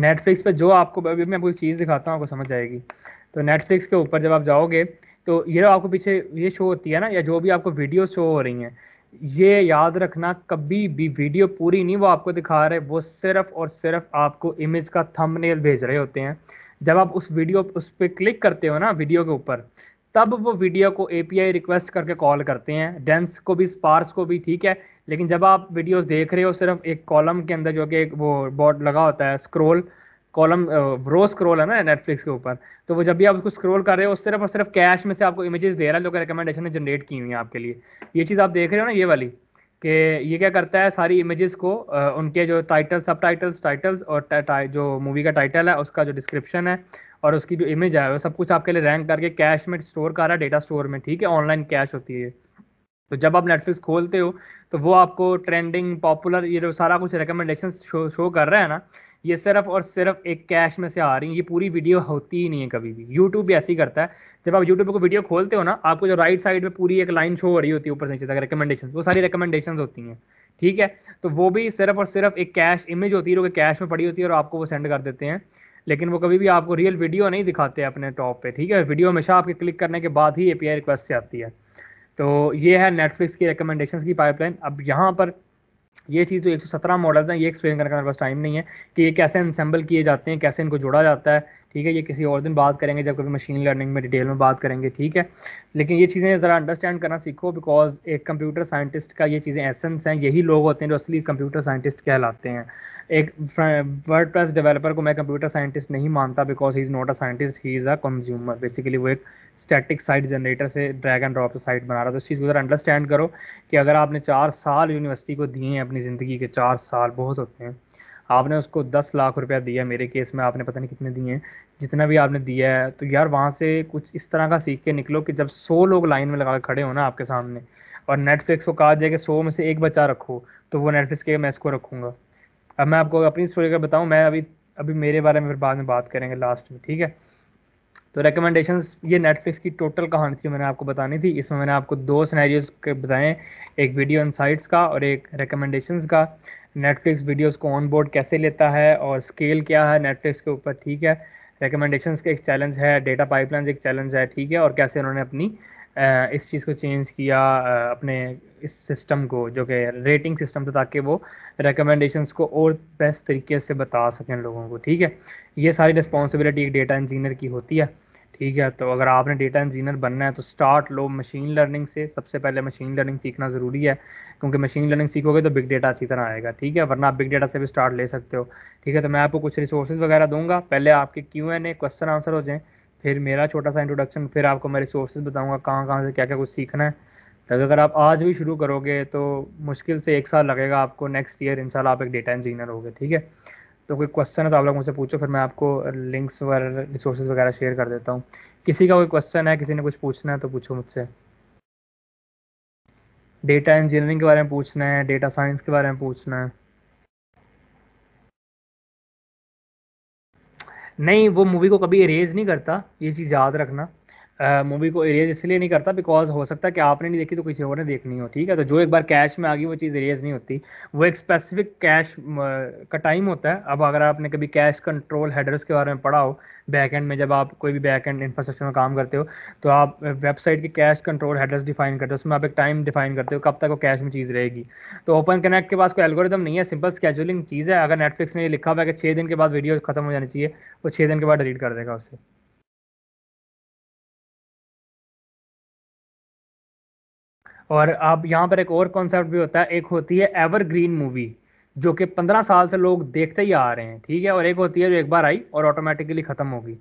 नेटफ्लिक्स पे जो आपको अभी मैं आपको चीज़ दिखाता हूँ आपको समझ आएगी तो नेटफ्लिक्स के ऊपर जब आप जाओगे तो ये आपको पीछे ये शो होती है ना या जो भी आपको वीडियो शो हो रही हैं ये याद रखना कभी भी वीडियो पूरी नहीं वो आपको दिखा रहे वो सिर्फ और सिर्फ आपको इमेज का थंबनेल भेज रहे होते हैं जब आप उस वीडियो उस पर क्लिक करते हो ना वीडियो के ऊपर तब वो वीडियो को एपीआई रिक्वेस्ट करके कॉल करते हैं डेंस को भी स्पार्स को भी ठीक है लेकिन जब आप वीडियोस देख रहे हो सिर्फ एक कॉलम के अंदर जो कि वो बॉट लगा होता है स्क्रोल कॉलम रो स्क्रोल है ना नेटफ्लिक्स के ऊपर तो वो जब भी आप उसको स्क्रोल कर रहे हो सिर्फ और सिर्फ कैश में से आपको इमेजेस दे रहा है जो कि रिकमेंडेशन ने जनरेट की हुई है आपके लिए ये चीज़ आप देख रहे हो ना ये वाली कि ये क्या करता है सारी इमेजेस को उनके जो टाइटल सब टाइटल्स टाइटल्स और जो मूवी का टाइटल है उसका जो डिस्क्रिप्शन है और उसकी जो इमेज है वो सब कुछ आपके लिए रैंक करके कैश में स्टोर कर रहा है डेटा स्टोर में ठीक है ऑनलाइन कैश होती है तो जब आप नेटफ्लिक्स खोलते हो तो वो आपको ट्रेंडिंग पॉपुलर ये जो सारा कुछ रिकमेंडेशन शो शो कर रहा है ना ये सिर्फ और सिर्फ एक कैश में से आ रही है ये पूरी वीडियो होती ही नहीं है कभी भी यूट्यूब भी ऐसे ही करता है जब आप यूट्यूब को वीडियो खोलते हो ना आपको जो राइट साइड में पूरी एक लाइन शो हो रही होती है ऊपर नीचे तक रिकमेंडेशन वो सारी रिकमेंडेशन होती हैं ठीक है तो वो भी सिर्फ और सिर्फ एक कैश इमेज होती है जो कि कैश में पड़ी होती है और आपको वो सेंड कर देते हैं लेकिन वो कभी भी आपको रियल वीडियो नहीं दिखाते अपने टॉप पे ठीक है वीडियो हमेशा आपके क्लिक करने के बाद ही ए रिक्वेस्ट से आती है तो ये है नेटफ्लिक्स की रिकमेंडेशन की पाइपलाइन अब यहाँ पर ये चीज़ जो तो सत्रह मॉडल्स हैं ये एक्सप्लेन करने का मेरे पास टाइम नहीं है कि ये कैसे इंसेंबल किए जाते हैं कैसे इनको जोड़ा जाता है ठीक है ये किसी और दिन बात करेंगे जब कभी मशीन लर्निंग में डिटेल में बात करेंगे ठीक है लेकिन ये चीज़ें ज़रा अंडरस्टैंड करना सीखो बिकॉज एक कंप्यूटर साइंटिस्ट का ये चीज़ें एसेंस हैं यही लोग होते हैं जो असली कंप्यूटर साइंटिस्ट कहलाते हैं एक वर्ड प्रेस डेवलपर को मैं कंप्यूटर साइंटिस्ट नहीं मानता because he is not a scientist he is a consumer basically वो एक स्टैटिक साइट जनरेटर से ड्रैग एंड ड्रॉप साइट बना रहा था इस चीज़ को ज़रा अंडरस्टैंड करो कि अगर आपने चार साल यूनिवर्सिटी को दिए हैं अपनी ज़िंदगी के चार साल बहुत होते हैं आपने उसको दस लाख रुपया दिया मेरे केस में आपने पता नहीं कितने दिए हैं जितना भी आपने दिया है तो यार वहाँ से कुछ इस तरह का सीख के निकलो कि जब सौ लोग लाइन में लगा के खड़े हो ना आपके सामने और नेटफ्लिक्स को कहा जाए कि सौ में से एक बच्चा रखो तो वो नेटफ्लिक्स के मैं इसको रखूँगा अब मैं आपको अपनी स्टोरी का बताऊँ मैं अभी अभी मेरे बारे में फिर बाद में बात करेंगे लास्ट में ठीक है तो रिकमेंडेशन ये नेटफ्लिक्स की टोटल कहानी थी मैंने आपको बतानी थी इसमें मैंने आपको दो सिनेरियोज के बताएं एक वीडियो इनसाइट्स का और एक रिकमेंडेशंस का नेटफ्लिक्स वीडियोस को ऑन बोर्ड कैसे लेता है और स्केल क्या है नेटफ्लिक्स के ऊपर ठीक है रिकमेंडेशन का एक चैलेंज है डेटा पाइपलाइन एक चैलेंज है ठीक है और कैसे उन्होंने अपनी इस चीज़ को चेंज किया अपने इस सिस्टम को जो कि रेटिंग सिस्टम था ताकि वो रिकमेंडेशंस को और बेस्ट तरीके से बता सकें लोगों को ठीक है ये सारी रिस्पॉन्सिबिलिटी एक डेटा इंजीनियर की होती है ठीक है तो अगर आपने डेटा इंजीनियर बनना है तो स्टार्ट लो मशीन लर्निंग से सबसे पहले मशीन लर्निंग सीखना ज़रूरी है क्योंकि मशीन लर्निंग सीखोगे तो बिग डेटा अच्छी तरह आएगा ठीक है वरना आप बिग डेटा से भी स्टार्ट ले सकते हो ठीक है तो मैं आपको कुछ रिसोर्सेज वगैरह दूंगा पहले आपके Q N A question answer हो जाएँ फिर मेरा छोटा सा इंट्रोडक्शन फिर आपको मैं रिसोर्सेज बताऊँगा कहाँ कहाँ से क्या क्या कुछ सीखना है तो अगर आप आज भी शुरू करोगे तो मुश्किल से एक साल लगेगा आपको नेक्स्ट ईयर इन आप एक डेटा इंजीनियर हो ठीक है तो कोई क्वेश्चन है तो आप लोग मुझसे पूछो फिर मैं आपको लिंक्स वगैरह रिसोर्सेज वगैरह शेयर कर देता हूँ किसी का कोई क्वेश्चन है किसी ने कुछ पूछना है तो पूछो मुझसे डेटा इंजीनियरिंग के बारे में पूछना है डेटा साइंस के बारे में पूछना है नहीं वो मूवी को कभी इरेज नहीं करता ये चीज़ याद रखना मूवी को इरेज इसलिए नहीं करता बिकॉज हो सकता है कि आपने नहीं देखी तो किसी और ने देखनी हो ठीक है तो जो एक बार कैश में आ गई वो चीज़ इरेज नहीं होती वो एक स्पेसिफिक कैश का टाइम होता है अब अगर आपने कभी कैश कंट्रोल हेडर्स के बारे में पढ़ा हो बैक एंड में जब आप कोई भी बैक एंड इंफ्रास्ट्रक्चर में काम करते हो तो आप वेबसाइट के कैश कंट्रोल हेडर्स डिफाइन करते हो उसमें आप एक टाइम डिफाइन करते हो कब तक वो कैश में चीज़ रहेगी तो ओपन कनेक्ट के पास कोई एल्गोरिदम नहीं है सिंपल स्केजुलिंग चीज़ है अगर नेटफ्लिक्स ने ये लिखा हुआ है कि छः दिन के बाद वीडियो खत्म हो जानी चाहिए वो छः दिन के बाद डिलीट कर देगा उसे और आप यहाँ पर एक और कॉन्सेप्ट भी होता है एक होती है एवरग्रीन मूवी जो कि पंद्रह साल से लोग देखते ही आ रहे हैं ठीक है और एक होती है जो एक बार आई और ऑटोमेटिकली ख़त्म होगी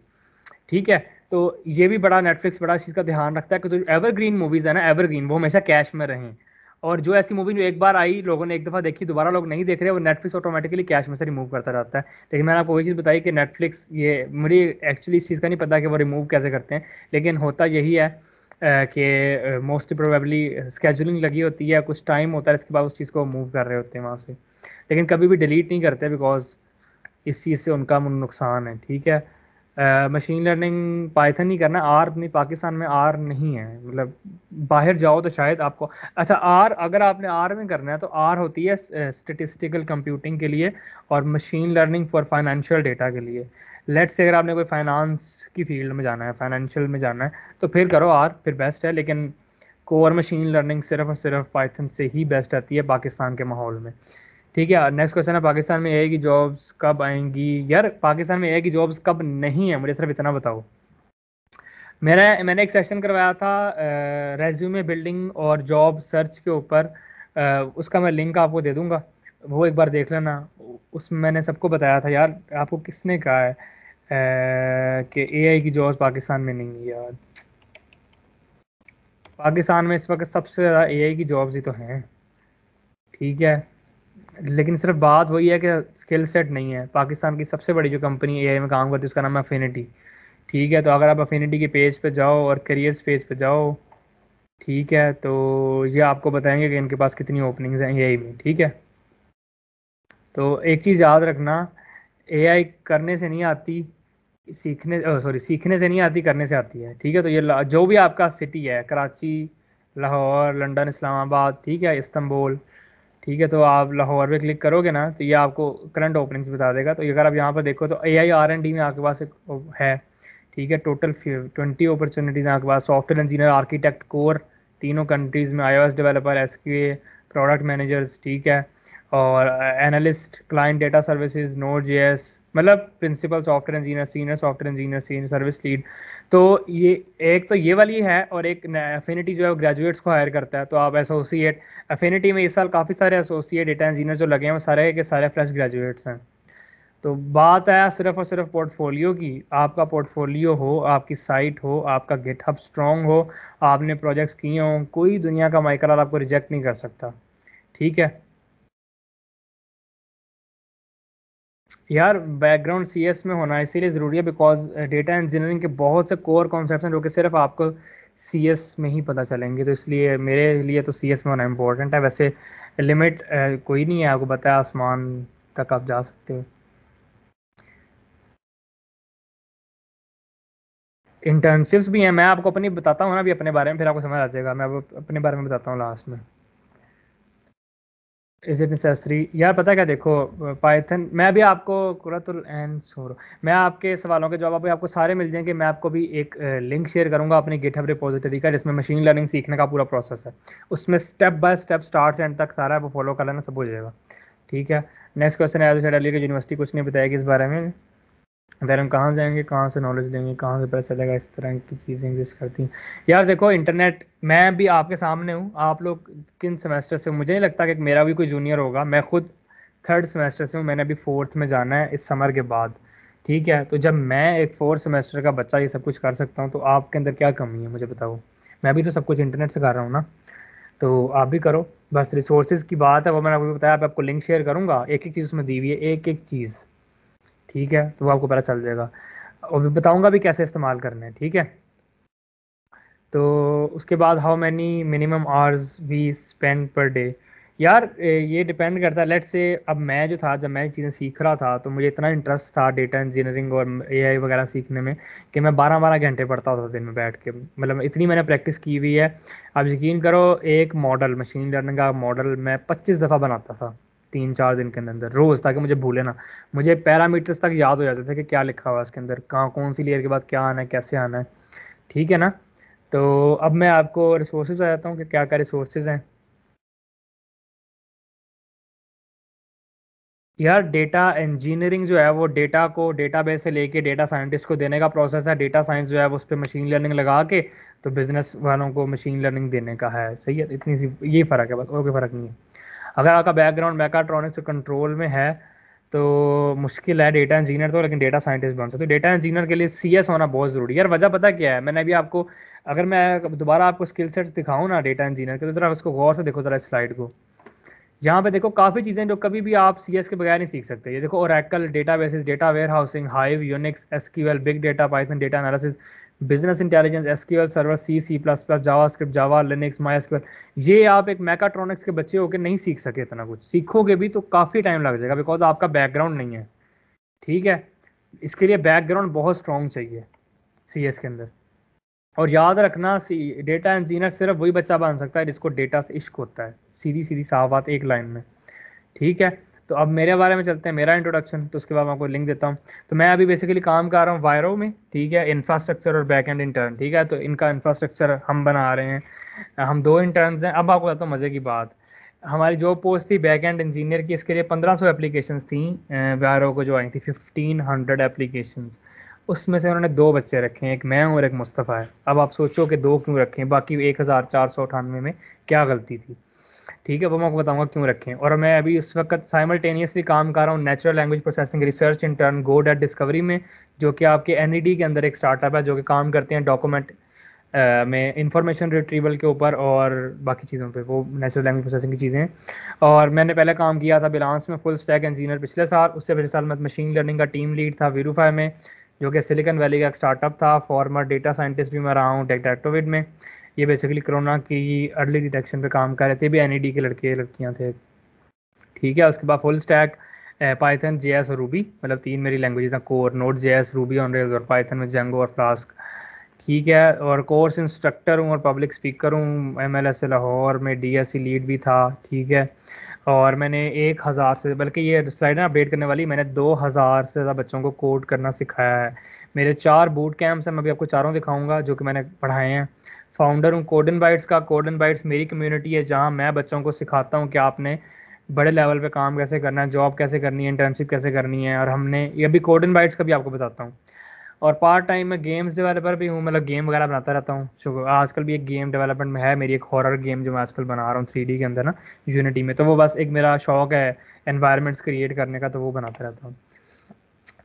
ठीक है तो ये भी बड़ा नेटफ्लिक्स बड़ा चीज़ का ध्यान रखता है कि जो एवरग्रीन मूवीज़ है ना एवरग्रीन वो हमेशा कैश में रहें और जो ऐसी मूवी जो एक बार आई लोगों ने एक दफ़ा देखी दोबारा लोग नहीं देख रहे वो नेटफ्लिक्स ऑटोमेटिकली कैश में से रिमूव करता रहता है लेकिन मैंने आपको वही चीज़ बताई कि नेटफ्लिक्स ये मुझे एक्चुअली इस चीज़ का नहीं पता कि वो रिमूव कैसे करते हैं लेकिन होता यही है कि मोस्ट प्रोबेबली स्केजुलिंग लगी होती है कुछ टाइम होता है इसके बाद उस चीज़ को मूव कर रहे होते हैं वहाँ से लेकिन कभी भी डिलीट नहीं करते बिकॉज इस चीज़ से उनका नुकसान है ठीक है मशीन लर्निंग पाइथन नहीं करना आर अपनी पाकिस्तान में आर नहीं है मतलब बाहर जाओ तो शायद आपको अच्छा आर अगर आपने आर में करना है तो आर होती है स्टेटिस्टिकल कंप्यूटिंग के लिए और machine learning for financial data के लिए लेट्स से अगर आपने कोई फाइनेंस की फील्ड में जाना है फाइनेंशियल में जाना है तो फिर करो आर फिर बेस्ट है लेकिन कोर मशीन लर्निंग सिर्फ और सिर्फ पाइथन से ही बेस्ट आती है पाकिस्तान के माहौल में ठीक है नेक्स्ट क्वेश्चन है पाकिस्तान में ए की जॉब्स कब आएंगी यार पाकिस्तान में ए की जॉब्स कब नहीं है मुझे सिर्फ इतना बताओ मेरा मैंने एक सेशन करवाया था रेज्यूमे बिल्डिंग और जॉब सर्च के ऊपर उसका मैं लिंक आपको दे दूंगा वो एक बार देख लेना उसमें मैंने सबको बताया था यार आपको किसने कहा है कि एआई की जॉब पाकिस्तान में नहीं है यार पाकिस्तान में इस वक्त सबसे ज़्यादा एआई की जॉब्स ही तो हैं ठीक है लेकिन सिर्फ बात वही है कि स्किल सेट नहीं है पाकिस्तान की सबसे बड़ी जो कंपनी एआई में काम करती है उसका नाम है अफिनिटी ठीक है तो अगर आप अफिनिटी के पेज पर जाओ और करियर्स पेज पर जाओ ठीक है तो ये आपको बताएंगे कि इनके पास कितनी ओपनिंग्स हैं एआई में ठीक है तो एक चीज़ याद रखना एआई करने से नहीं आती सीखने सॉरी सीखने से नहीं आती करने से आती है ठीक है तो ये जो भी आपका सिटी है कराची लाहौर लंदन इस्लामाबाद ठीक है इस्तंबुल ठीक है तो आप लाहौर पे क्लिक करोगे ना तो ये आपको करंट ओपनिंग्स बता देगा तो अगर आप यहाँ पर देखो तो A I R N D में आपके पास एक है ठीक है टोटल ट्वेंटी अपॉर्चुनिटीज़ आपके पास सॉफ्टवेयर इंजीनियर आर्किटेक्ट कोर तीनों कंट्रीज़ में I developer S product managers ठीक है और analyst client data services Node J S मतलब principal software engineer senior software engineer senior service lead तो ये एक तो ये वाली है और एक अफिनिटी जो है ग्रेजुएट्स को हायर करता है तो आप एसोसिएट अफिनिटी में इस साल काफ़ी सारे एसोसिएट डेटा इंजीनियर जो लगे हैं वो सारे के सारे फ्रेश ग्रेजुएट्स हैं तो बात है सिर्फ और सिर्फ पोर्टफोलियो की आपका पोर्टफोलियो हो आपकी साइट हो आपका हब स्ट्रॉन्ग हो आपने प्रोजेक्ट्स किए हों कोई दुनिया का माइक्रॉल आपको रिजेक्ट नहीं कर सकता ठीक है यार बैकग्राउंड सी एस में होना इसीलिए ज़रूरी है बिकॉज डेटा इंजीनियरिंग के बहुत से कोर कॉन्सेप्ट हैं जो कि सिर्फ आपको सी एस में ही पता चलेंगे तो इसलिए मेरे लिए तो सी एस में होना इम्पोर्टेंट है वैसे लिमिट uh, कोई नहीं है आपको पता है आसमान तक आप जा सकते हो इंटर्नशिप्स भी हैं मैं आपको अपनी बताता हूँ ना अभी अपने बारे में फिर आपको समझ आ जाएगा मैं अपने बारे में बताता हूँ लास्ट में इज इट नेसेसरी यार पता क्या देखो पाइथन मैं अभी आपको कुरतुल सोर मैं आपके सवालों के जवाब अभी आपको सारे मिल जाएंगे मैं आपको भी एक लिंक शेयर करूंगा अपनी गिटहब रिपोजिटरी का जिसमें मशीन लर्निंग सीखने का पूरा प्रोसेस है उसमें स्टेप बाय स्टेप स्टार्ट से एंड तक सारा वो फॉलो कर लेना सब हो जाएगा ठीक है नेक्स्ट क्वेश्चन है यूनिवर्सिटी कुछ नहीं बताएगी इस बारे में अगर हम कहाँ जाएंगे कहाँ से नॉलेज लेंगे कहाँ से पता चलेगा इस तरह की चीज़ें एग्जिस्ट करती हैं यार देखो इंटरनेट मैं भी आपके सामने हूँ आप लोग किन सेमेस्टर से मुझे नहीं लगता कि मेरा भी कोई जूनियर होगा मैं खुद थर्ड सेमेस्टर से हूँ मैंने अभी फोर्थ में जाना है इस समर के बाद ठीक है तो जब मैं एक फोर्थ सेमेस्टर का बच्चा ये सब कुछ कर सकता हूँ तो आपके अंदर क्या कमी है मुझे बताओ मैं भी तो सब कुछ इंटरनेट से कर रहा हूँ ना तो आप भी करो बस रिसोर्सेज की बात है वो मैंने आपको बताया आपको लिंक शेयर करूँगा एक एक चीज़ उसमें दी हुई है एक एक चीज़ ठीक है तो वो आपको पता चल जाएगा और बताऊंगा भी कैसे इस्तेमाल करना है ठीक है तो उसके बाद how many minimum hours we spend per day यार ये डिपेंड करता है लेट से अब मैं जो था जब मैं चीज़ें सीख रहा था तो मुझे इतना इंटरेस्ट था डेटा इंजीनियरिंग और ए वगैरह सीखने में कि मैं बारह बारह घंटे पढ़ता होता दिन में बैठ के मतलब इतनी मैंने प्रैक्टिस की हुई है आप यकीन करो एक मॉडल मशीन लर्निंग का मॉडल मैं पच्चीस दफ़ा बनाता था तीन चार दिन के अंदर रोज़ ताकि मुझे भूले ना मुझे पैरामीटर्स तक याद हो जाते थे कि क्या लिखा हुआ है इसके अंदर कहाँ कौन सी लेयर के बाद क्या आना है कैसे आना है ठीक है ना तो अब मैं आपको रिसोर्सेज बताता हूँ कि क्या क्या रिसोर्सेज हैं यार डेटा इंजीनियरिंग जो है वो डेटा को डेटा से लेके डेटा साइंटिस्ट को देने का प्रोसेस है डेटा साइंस जो है उस पर मशीन लर्निंग लगा के तो बिजनेस वालों को मशीन लर्निंग देने का है सही है इतनी सी यही फ़र्क है बस और कोई फ़र्क नहीं है अगर आपका बैकग्राउंड मैकाट्रॉनिक्स कंट्रोल में है तो मुश्किल है डेटा इंजीनियर तो लेकिन डेटा साइंटिस्ट बन सकते तो डेटा इंजीनियर के लिए सी होना बहुत ज़रूरी है यार वजह पता क्या है मैंने अभी आपको अगर मैं दोबारा आपको स्किल सेट्स दिखाऊँ ना डेटा इंजीनियर के तो ज़रा उसको गौर से देखो ज़रा स्लाइड को यहाँ पे देखो काफ़ी चीज़ें जो कभी भी आप सी के बगैर नहीं सीख सकते ये देखो Oracle databases data warehousing Hive Unix S big data Python data analysis business intelligence SQL server C C plus plus JavaScript Java Linux MySQL ये आप एक मैकाट्रॉनिक्स के बच्चे होकर नहीं सीख सके इतना कुछ सीखोगे भी तो काफ़ी टाइम लग जाएगा बिकॉज आपका बैकग्राउंड नहीं है ठीक है इसके लिए बैकग्राउंड बहुत स्ट्रॉन्ग चाहिए सी के अंदर और याद रखना सी डेटा इंजीनियर सिर्फ वही बच्चा बन सकता है जिसको डेटा से इश्क होता है सीधी सीधी साफ बात एक लाइन में ठीक है तो अब मेरे बारे में चलते हैं मेरा इंट्रोडक्शन तो उसके बाद मैं आपको लिंक देता हूँ तो मैं अभी बेसिकली काम कर रहा हूँ वायरो में ठीक है इंफ्रास्ट्रक्चर और बैक एंड इंटर्न ठीक है तो इनका इंफ्रास्ट्रक्चर हम बना रहे हैं हम दो इंटर्न हैं अब आपको बताता हूँ मज़े की बात हमारी जॉब पोस्ट थी बैक एंड इंजीनियर की इसके लिए पंद्रह सौ एप्लीकेशन थी वायरो को जो आई थी फिफ्टीन हंड्रेड एप्लीकेशन उसमें से उन्होंने दो बच्चे रखे हैं एक मैं हूँ और एक मुस्तफ़ा है अब आप सोचो कि दो क्यों रखें बाकी एक हज़ार चार सौ अठानवे में क्या गलती थी ठीक है वो मैं आपको बताऊंगा क्यों रखें और मैं अभी इस वक्त साइमल्टेनियसली काम कर रहा हूँ natural language processing research intern गो डेट डिस्कवरी में जो कि आपके एन e के अंदर एक स्टार्टअप है जो कि काम करते हैं डॉक्यूमेंट में इंफॉर्मेशन रिट्रीवल के ऊपर और बाकी चीज़ों पे वो नेचुरल लैंग्वेज प्रोसेसिंग की चीज़ें और मैंने पहले काम किया था बिलानस में फुल स्टैक इंजीनियर पिछले साल उससे पिछले साल मैं मशीन लर्निंग का टीम लीड था वीरूफाई में जो कि सिलिकन वैली का एक स्टार्टअप था फॉर्मर डेटा साइंटिस्ट भी मैं रहा हूँ टेक्टेक्टोविड में ये बेसिकली कोरोना की अर्ली डिटेक्शन पे काम कर रहे थे भी एन e के लड़के लड़कियाँ थे ठीक है उसके बाद full stack Python J S और रूबी मतलब तीन मेरी लैंग्वेज था core Node J S Ruby on Rails और पाइथन में जंगो और फ्लास्क ठीक है और कोर्स इंस्ट्रक्टर हूँ और पब्लिक स्पीकर हूँ एम एल एस लाहौर में डी एस सी लीड भी था ठीक है और मैंने एक हज़ार से बल्कि ये स्लाइड ना अपडेट करने वाली मैंने दो हज़ार से ज़्यादा बच्चों को कोड करना सिखाया है मेरे चार बूट कैंप्स हैं मैं भी आपको चारों दिखाऊंगा जो कि मैंने पढ़ाए हैं फाउंडर हूँ कोडन बाइट्स का कोडन बाइट्स मेरी कम्युनिटी है जहाँ मैं बच्चों को सिखाता हूँ कि आपने बड़े लेवल पे काम कैसे करना है जॉब कैसे करनी है इंटर्नशिप कैसे करनी है और हमने ये भी कोडन बाइट्स का भी आपको बताता हूँ और पार्ट टाइम में गेम्स डेवलपर भी हूँ मतलब गेम वगैरह बनाता रहता हूँ आजकल भी एक गेम डेवलपमेंट में है मेरी एक हॉरर गेम जो मैं आजकल बना रहा हूँ थ्री के अंदर ना यूनिटी में तो वो बस एक मेरा शौक है एनवायरमेंट्स क्रिएट करने का तो वो बनाता रहता हूँ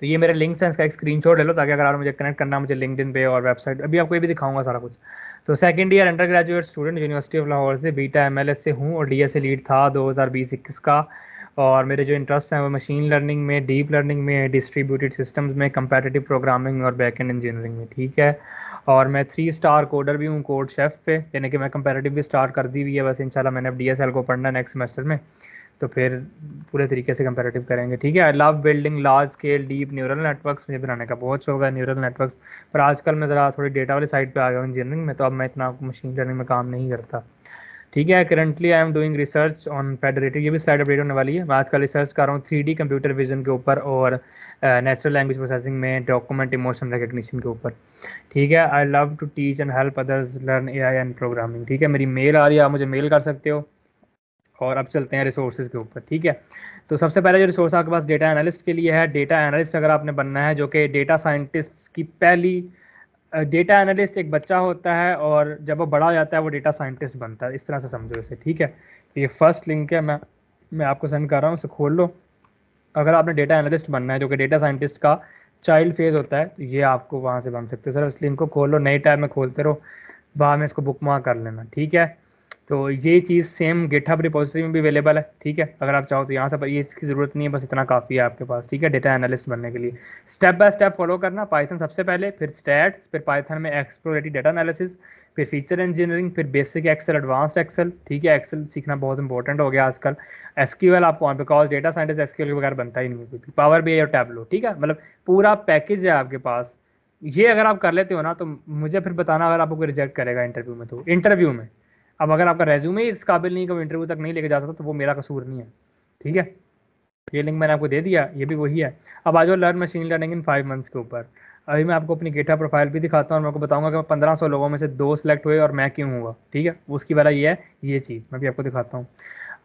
तो ये मेरे लिंक्स हैं इसका एक स्क्रीनशॉट ले लो ताकि अगर आप मुझे कनेक्ट करना मुझे लिंकड पे और वेबसाइट अभी आपको ये भी दिखाऊंगा सारा कुछ तो second year undergraduate student university of Lahore से बीटा एम से हूँ और डी से लीड था दो हज़ार बीस इक्कीस का और मेरे जो इंटरेस्ट हैं वो मशीन लर्निंग में डीप लर्निंग में डिस्ट्रीब्यूटेड सिस्टम्स में कंपेटिटिव प्रोग्रामिंग और बैक एंड इंजीनियरिंग में ठीक है और मैं थ्री स्टार कोडर भी हूँ कोड शेफ पे यानी कि मैं कंपेरेटिव भी स्टार्ट कर दी हुई है बस इंशाल्लाह मैंने अब डी को पढ़ना है नेक्स्ट सेमेस्टर में तो फिर पूरे तरीके से कंपेरेटिव करेंगे ठीक है I love building large scale deep neural networks मुझे बनाने का बहुत शौक है न्यूरल नेटवर्क्स पर आजकल मैं ज़रा थोड़ी डेटा वाली साइड पे आ गया हूँ इंजीनियरिंग में तो अब मैं इतना मशीन लर्निंग में काम नहीं करता ठीक है currently I am doing research on federative ये भी साइड अपडेट होने वाली है मैं आजकल रिसर्च कर रहा हूँ थ्री कंप्यूटर विजन के ऊपर और नेचुरल लैंग्वेज प्रोसेसिंग में डॉक्यूमेंट इमोशन रिकग्निशन के ऊपर ठीक है I love to teach and help others learn A I and programming ठीक है मेरी मेल आ रही है आप मुझे मेल कर सकते हो और अब चलते हैं रिसोर्सेज के ऊपर ठीक है तो सबसे पहले जो रिसोर्स आपके पास डेटा एनालिस्ट के लिए है डेटा एनालिस्ट अगर आपने बनना है जो कि डेटा साइंटिस्ट की पहली डेटा एनालिस्ट एक बच्चा होता है और जब वो बड़ा हो जाता है वो डेटा साइंटिस्ट बनता है इस तरह से समझो इसे ठीक है तो ये फर्स्ट लिंक है मैं मैं आपको सेंड कर रहा हूँ उसे खोल लो अगर आपने डेटा एनालिस्ट बनना है जो कि डेटा साइंटिस्ट का चाइल्ड फेज होता है तो ये आपको वहाँ से बन सकते हो सर इस लिंक को खोल लो नए टाइम में खोलते रहो बाहर में इसको बुक कर लेना ठीक है तो ये चीज़ सेम गिटहब रिपोजिटरी में भी अवेलेबल है ठीक है अगर आप चाहो तो यहाँ से ये इसकी ज़रूरत नहीं है बस इतना काफ़ी है आपके पास ठीक है डेटा एनालिस्ट बनने के लिए स्टेप बाय स्टेप फॉलो करना पाइथन सबसे पहले फिर स्टैट्स फिर पाइथन में एक्सप्लोरेटिव डेटा एनालिसिस फिर फीचर इंजीनियरिंग फिर बेसिक एक्सेल एडवांस्ड एक्सेल ठीक है एक्सेल सीखना बहुत इंपॉर्टेंट हो गया आजकल एस आपको बिकॉज डेटा साइंटिस्ट एस के बगैर बनता ही नहीं पावर बी और टैबलो ठीक है मतलब पूरा पैकेज है आपके पास ये अगर आप कर लेते हो ना तो मुझे फिर बताना अगर आपको रिजेक्ट करेगा इंटरव्यू में तो इंटरव्यू में अब अगर आपका रेज्यूम ही इस काबिल नहीं कि इंटरव्यू तक नहीं लेके जा सकता तो वो मेरा कसूर नहीं है ठीक है ये लिंक मैंने आपको दे दिया ये भी वही है अब आ जाओ learn machine learning in five months के ऊपर अभी मैं आपको अपनी गेटा प्रोफाइल भी दिखाता हूँ और मैं आपको बताऊंगा कि मैं पंद्रह सौ लोगों में से दो सेलेक्ट हुए और मैं क्यों हुआ ठीक है उसकी वाला ये है ये चीज़ मैं भी आपको दिखाता हूँ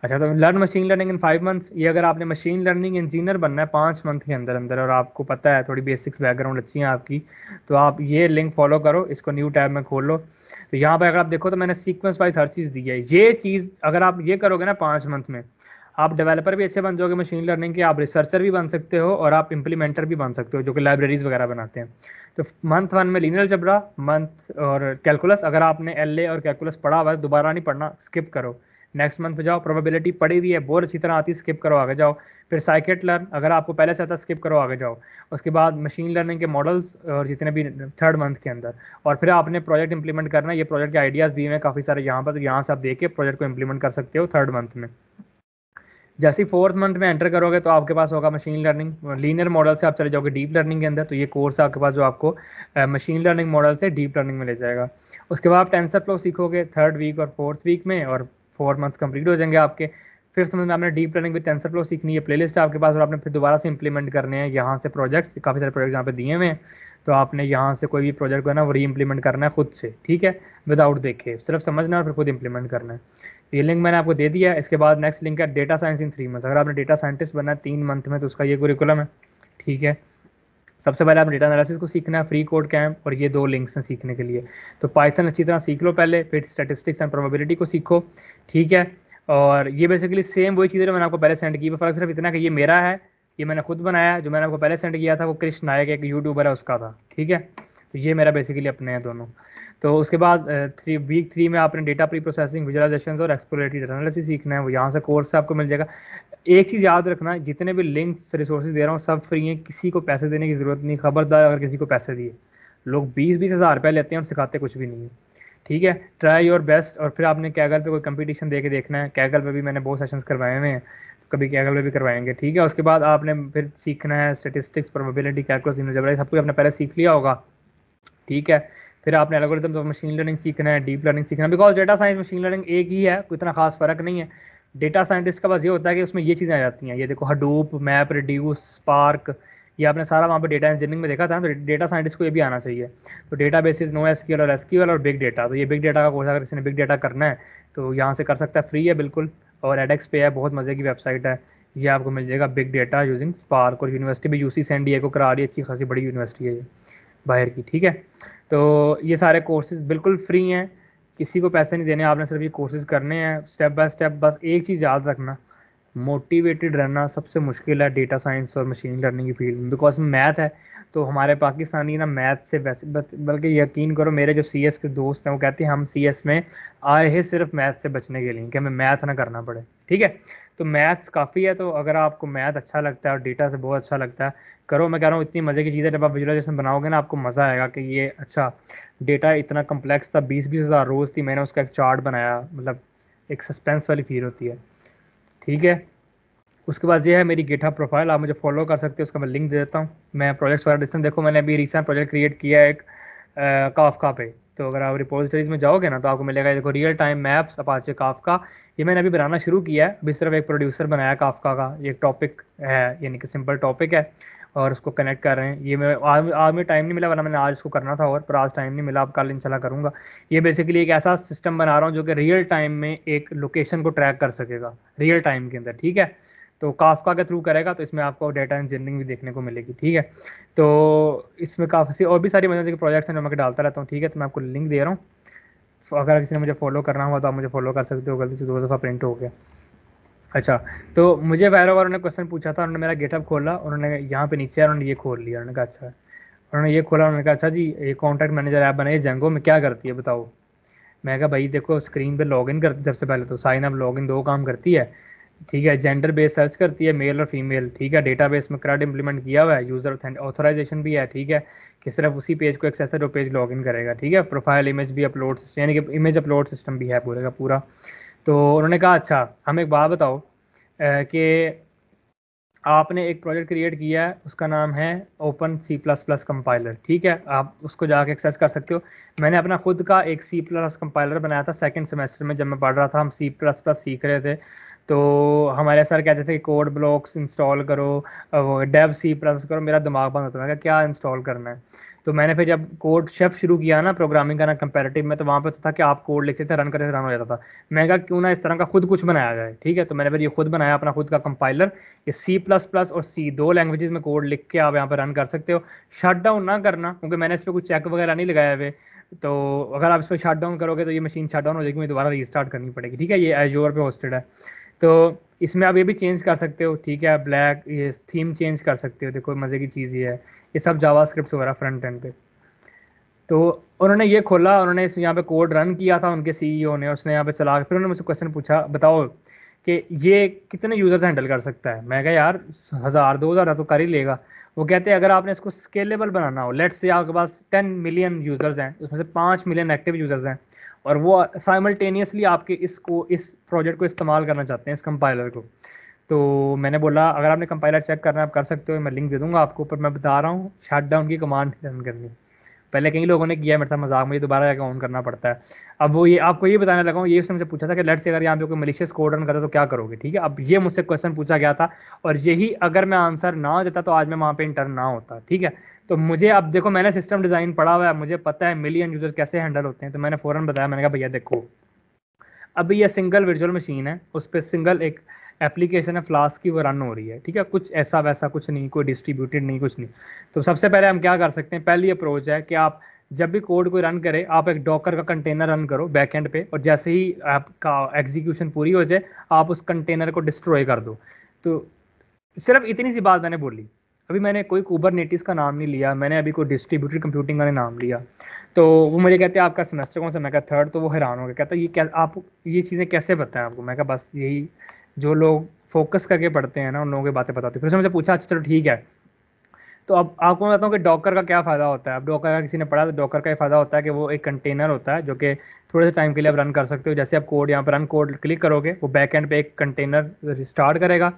अच्छा तो learn machine learning in five months ये अगर आपने मशीन लर्निंग इंजीनियर बनना है पाँच मंथ के अंदर अंदर और आपको पता है थोड़ी बेसिक्स बैकग्राउंड अच्छी है आपकी तो आप ये लिंक फॉलो करो इसको न्यू टैब में खोल लो तो यहाँ पर अगर आप देखो तो मैंने सीक्वेंस वाइज हर चीज़ दी है ये चीज़ अगर आप ये करोगे ना पाँच मंथ में आप डेवलपर भी अच्छे बन जाओगे मशीन लर्निंग के आप रिसर्चर भी बन सकते हो और आप इम्प्लीमेंटर भी बन सकते हो जो कि लाइब्रेरीज वगैरह बनाते हैं तो मंथ वन में लीनियर जबरा मंथ और कैलकुलस अगर आपने एल और कैलकुलस पढ़ा हुआ है दोबारा नहीं पढ़ना स्किप करो नेक्स्ट मंथ में जाओ प्रोबेबिलिटी पड़ी हुई है बहुत अच्छी तरह आती है स्किप करो आगे जाओ फिर साइकेट लर्न अगर आपको पहले से आता स्किप करो आगे जाओ उसके बाद मशीन लर्निंग के मॉडल्स और जितने भी थर्ड मंथ के अंदर और फिर आपने प्रोजेक्ट इंप्लीमेंट करना है ये प्रोजेक्ट के आइडियाज़ दिए हैं काफ़ी सारे यहाँ पर तो यहाँ से आप देख के प्रोजेक्ट को इंप्लीमेंट कर सकते हो थर्ड मंथ में जैसे ही फोर्थ मंथ में एंटर करोगे तो आपके पास होगा मशीन लर्निंग लीनियर मॉडल से आप चले जाओगे डीप लर्निंग के अंदर तो ये कोर्स आपके पास जो आपको मशीन लर्निंग मॉडल से डीप लर्निंग में ले जाएगा उसके बाद आप टेंसर फ्लो सीखोगे थर्ड वीक और फोर्थ वीक में और फोर मंथ कंप्लीट हो जाएंगे आपके फिर समझ में आपने deep learning with TensorFlow सीखनी है प्लेलिस्ट आपके पास और आपने फिर दोबारा से इंप्लीमेंट करने हैं यहाँ से प्रोजेक्ट्स काफ़ी सारे प्रोजेक्ट यहाँ पे दिए हुए हैं तो आपने यहाँ से कोई भी प्रोजेक्ट को है ना वो री इम्प्लीमेंट करना है खुद से ठीक है विदाउट देखे सिर्फ समझना और फिर खुद इंप्लीमेंट करना है ये लिंक मैंने आपको दे दिया इसके बाद नेक्स्ट लिंक है data science in three month अगर आपने डेटा साइंटिस्ट बना है तीन मंथ में तो उसका ये कुरिकुलम है ठीक है सबसे पहले आप डेटा एनालिसिस को सीखना है फ्री कोड कैंप और ये दो लिंक्स हैं सीखने के लिए तो पाइथन अच्छी तरह सीख लो पहले फिर स्टैटिस्टिक्स एंड प्रोबेबिलिटी को सीखो ठीक है और ये बेसिकली सेम वही चीज़ें मैंने आपको पहले सेंड की फर्क सिर्फ इतना कि ये मेरा है ये मैंने खुद बनाया जो मैंने आपको पहले सेंड किया था वो कृष्ण नायक एक यूट्यूबर है उसका था ठीक है तो ये मेरा बेसिकली अपने हैं दोनों तो उसके बाद थ्री वीक थ्री में आपने डेटा प्री प्रोसेसिंग विजुअलाइजेशन और एक्सप्लोरेटरी एनालिसिस सीखना है वो यहाँ से कोर्स आपको मिल जाएगा एक चीज़ याद रखना जितने भी लिंक्स रिसोर्सेज दे रहा हूँ सब फ्री हैं किसी को पैसे देने की ज़रूरत नहीं खबरदार अगर किसी को पैसे दिए लोग बीस बीस हज़ार रुपये लेते हैं और सिखाते कुछ भी नहीं है ठीक है ट्राई योर बेस्ट और फिर आपने कैगल पे कोई कंपटीशन दे के देखना है कैगल पे भी मैंने बहुत सेशंस करवाए हुए हैं तो कभी कैगल में भी करवाएंगे ठीक है उसके बाद आपने फिर सीखना है स्टेटिस्टिक्स प्रोबेबिलिटी जब सब कुछ आपने पहले सीख लिया होगा ठीक है फिर आपने एल्गोरिथम तो मशीन लर्निंग सीखना है डीप लर्निंग सीखना है because data science machine learning एक ही है कोई इतना खास फर्क नहीं है डेटा साइंटिस्ट का बस ये होता है कि उसमें ये चीज़ें आ जाती हैं ये देखो हडूप मैप रिड्यूस स्पार्क ये आपने सारा वहाँ पर डेटा इंजीनियरिंग में देखा था तो डेटा साइंटिस्ट को ये भी आना चाहिए तो डेटा बेसिस नो एस और एस और बिग डेटा तो ये बिग डेटा का कोर्स अगर किसी ने बिग डेटा करना है तो यहाँ से कर सकता है फ्री है बिल्कुल और एडेक्स पे है बहुत मज़े की वेबसाइट है ये आपको मिल जाएगा बिग डेटा यूजिंग स्पार्क और यूनिवर्सिटी भी यूसी सैन डी को करा रही है अच्छी खासी बड़ी यूनिवर्सिटी है ये बाहर की ठीक है तो ये सारे कोर्सेज बिल्कुल फ्री हैं किसी को पैसे नहीं देने आपने सिर्फ ये कोर्सेज करने हैं स्टेप बाय स्टेप बस एक चीज़ याद रखना मोटिवेटेड रहना सबसे मुश्किल है डेटा साइंस और मशीन लर्निंग की फील्ड में बिकॉज मैथ है तो हमारे पाकिस्तानी ना मैथ से वैसे बल्कि यकीन करो मेरे जो सी के दोस्त हैं वो कहते हैं हम सी में आए हैं सिर्फ मैथ से बचने के लिए कि हमें मैथ ना करना पड़े ठीक है तो मैथ्स काफ़ी है तो अगर आपको मैथ अच्छा लगता है और डेटा से बहुत अच्छा लगता है करो मैं कह रहा हूँ इतनी मज़े की चीज़ है जब आप विजुलाइजेशन बनाओगे ना आपको मज़ा आएगा कि ये अच्छा डेटा इतना कम्प्लेक्स था बीस बीस हज़ार रोज़ थी मैंने उसका एक चार्ट बनाया मतलब एक सस्पेंस वाली फील होती है ठीक है उसके बाद ये है मेरी गेटा प्रोफाइल आप मुझे फॉलो कर सकते हो उसका मैं लिंक दे देता हूँ मैं प्रोजेक्ट्स वगैरह देखो मैंने अभी रिसेंट प्रोजेक्ट क्रिएट किया है एक काफ का पे तो अगर आप रिपोजिटरीज में जाओगे ना तो आपको मिलेगा देखो real time maps Apache Kafka ये मैंने अभी बनाना शुरू किया है अभी सिर्फ एक प्रोड्यूसर बनाया काफका का ये टॉपिक है यानी कि सिंपल टॉपिक है और उसको कनेक्ट कर रहे हैं ये मैं आज आज में टाइम नहीं मिला वरना मैंने आज उसको करना था और पर आज टाइम नहीं मिला अब कल इनशाला करूँगा ये बेसिकली एक ऐसा सिस्टम बना रहा हूँ जो कि रियल टाइम में एक लोकेशन को ट्रैक कर सकेगा रियल टाइम के अंदर ठीक है तो काफका के थ्रू करेगा तो इसमें आपको डेटा इंजीनियरिंग भी देखने को मिलेगी ठीक है तो इसमें काफ़ी सी और भी सारी मतलब प्रोजेक्ट्स हैं जो मैं डालता रहता हूँ ठीक है तो मैं आपको लिंक दे रहा हूँ अगर किसी ने मुझे फॉलो करना हुआ तो आप मुझे फॉलो कर सकते हो गलती से दो दफ़ा प्रिंट हो गया अच्छा तो मुझे वैर वालों ने क्वेश्चन पूछा था उन्होंने मेरा गेटअप खोला उन्होंने यहाँ पे नीचे उन्होंने ये खोल लिया उन्होंने कहा अच्छा उन्होंने ये खोला उन्होंने कहा अच्छा जी ये कॉन्टैक्ट मैनेजर ऐप बनाई जंगो में क्या करती है बताओ मैं कहा भाई देखो स्क्रीन पर लॉग करती सबसे पहले तो साइन अप लॉग दो काम करती है ठीक है जेंडर बेस सर्च करती है मेल और फीमेल ठीक है डेटा बेस में क्रड इंप्लीमेंट किया हुआ है यूजर ऑथराइजेशन भी है ठीक है कि सिर्फ उसी पेज को एक्सेस है जो पेज लॉगिन करेगा ठीक है प्रोफाइल इमेज भी अपलोड यानी कि इमेज अपलोड सिस्टम भी है पूरे का पूरा तो उन्होंने कहा अच्छा हम एक बात बताओ कि आपने एक प्रोजेक्ट क्रिएट किया है उसका नाम है open C plus plus compiler ठीक है आप उसको जाके एक्सेस कर सकते हो मैंने अपना खुद का एक सी प्लस कंपाइलर बनाया था सेकंड सेमेस्टर में जब मैं पढ़ रहा था हम सी प्लस प्लस सीख रहे थे तो हमारे सर कहते थे कि कोड ब्लॉक्स इंस्टॉल करो डेव सी प्लस करो मेरा दिमाग बंद होता था क्या इंस्टॉल करना है तो मैंने फिर जब कोड शेफ शुरू किया ना प्रोग्रामिंग का ना कंपेरेटिव में तो वहाँ पर तो था कि आप कोड लिखते थे रन करते रन हो जाता था मैंने कहा क्यों ना इस तरह का खुद कुछ बनाया जाए ठीक है तो मैंने फिर ये खुद बनाया अपना खुद का कंपाइलर ये सी प्लस प्लस और सी दो लैंग्वेजेस में कोड लिख के आप यहाँ पर रन कर सकते हो शट डाउन ना करना क्योंकि मैंने इस पर कुछ चेक वगैरह नहीं लगाए हुए तो अगर आप इस पर शट डाउन करोगे तो ये मशीन शट डाउन हो जाएगी मुझे दोबारा रीस्टार्ट करनी पड़ेगी ठीक है ये एजोर पे होस्टेड है तो इसमें आप ये भी चेंज कर सकते हो ठीक है ब्लैक ये थीम चेंज कर सकते हो देखो मज़े की चीज़ ये है ये सब जावा स्क्रिप्ट वगैरह फ्रंट एंड पे तो उन्होंने ये खोला उन्होंने इस यहाँ पे कोड रन किया था उनके सीईओ e ने उसने यहाँ पे चला फिर उन्होंने मुझसे क्वेश्चन पूछा बताओ कि ये कितने यूज़र्स हैंडल कर सकता है मैं कहा यार हज़ार दो हज़ार तो कर ही लेगा वो कहते हैं अगर आपने इसको स्केलेबल बनाना हो लेट्स से आपके पास टेन मिलियन यूज़र्स हैं उसमें से पाँच मिलियन एक्टिव यूज़र्स हैं और वो साइमल्टेनियसली आपके इसको इस प्रोजेक्ट को इस्तेमाल करना चाहते हैं इस कंपाइलर को तो मैंने बोला अगर आपने कंपाइलर चेक करना है आप कर सकते हो मैं लिंक दे दूंगा आपको पर मैं बता रहा हूँ शट डाउन की कमांड रन करनी पहले कई लोगों ने किया मेरे साथ मजाक मुझे दोबारा जाकर ऑन करना पड़ता है अब वो ये आपको ये बताने लगा हूँ ये उसने मुझसे पूछा था कि लेट्स अगर यहाँ पे कोई मलिशियस कोड रन करता तो क्या करोगे ठीक है अब ये मुझसे क्वेश्चन पूछा गया था और यही अगर मैं आंसर ना हो देता तो आज मैं वहाँ पे इंटर ना होता ठीक है तो मुझे अब देखो मैंने सिस्टम डिज़ाइन पढ़ा हुआ है मुझे पता है मिलियन यूज़र कैसे हैंडल होते हैं तो मैंने फ़ौरन बताया मैंने कहा भैया देखो अभी यह सिंगल विजुअल मशीन है उस पर सिंगल एक एप्लीकेशन है फ्लास्क की वो रन हो रही है ठीक है कुछ ऐसा वैसा कुछ नहीं कोई डिस्ट्रीब्यूटेड नहीं कुछ नहीं तो सबसे पहले हम क्या कर सकते हैं पहली अप्रोच है कि आप जब भी कोड कोई रन करे आप एक डॉकर का कंटेनर रन करो बैकहेंड पे और जैसे ही आपका एग्जीक्यूशन पूरी हो जाए आप उस कंटेनर को डिस्ट्रॉय कर दो तो सिर्फ इतनी सी बात मैंने बोली अभी मैंने कोई कूबर नेटिस का नाम नहीं लिया मैंने अभी कोई डिस्ट्रीब्यूटेड कंप्यूटिंग का नाम लिया तो वो मुझे कहते हैं आपका सेमेस्टर कौन सा मैं कहा थर्ड तो वो हैरान हो गया कहता ये क्या आप ये चीज़ें कैसे बताएं आपको मैं कहा बस यही जो लोग फोकस करके पढ़ते हैं ना उन लोगों की बातें बताते हैं फिर उसने मुझे पूछा अच्छा चलो ठीक है तो अब आपको मैं बताता हूँ कि डॉकर का क्या फ़ायदा होता है अब डॉकर का किसी ने पढ़ा तो डॉकर का ये फ़ायदा होता है कि वो एक कंटेनर होता है जो कि थोड़े से टाइम के लिए आप रन कर सकते हो जैसे आप कोड यहाँ पर रन कोड क्लिक करोगे वो बैक एंड पे एक कंटेनर स्टार्ट करेगा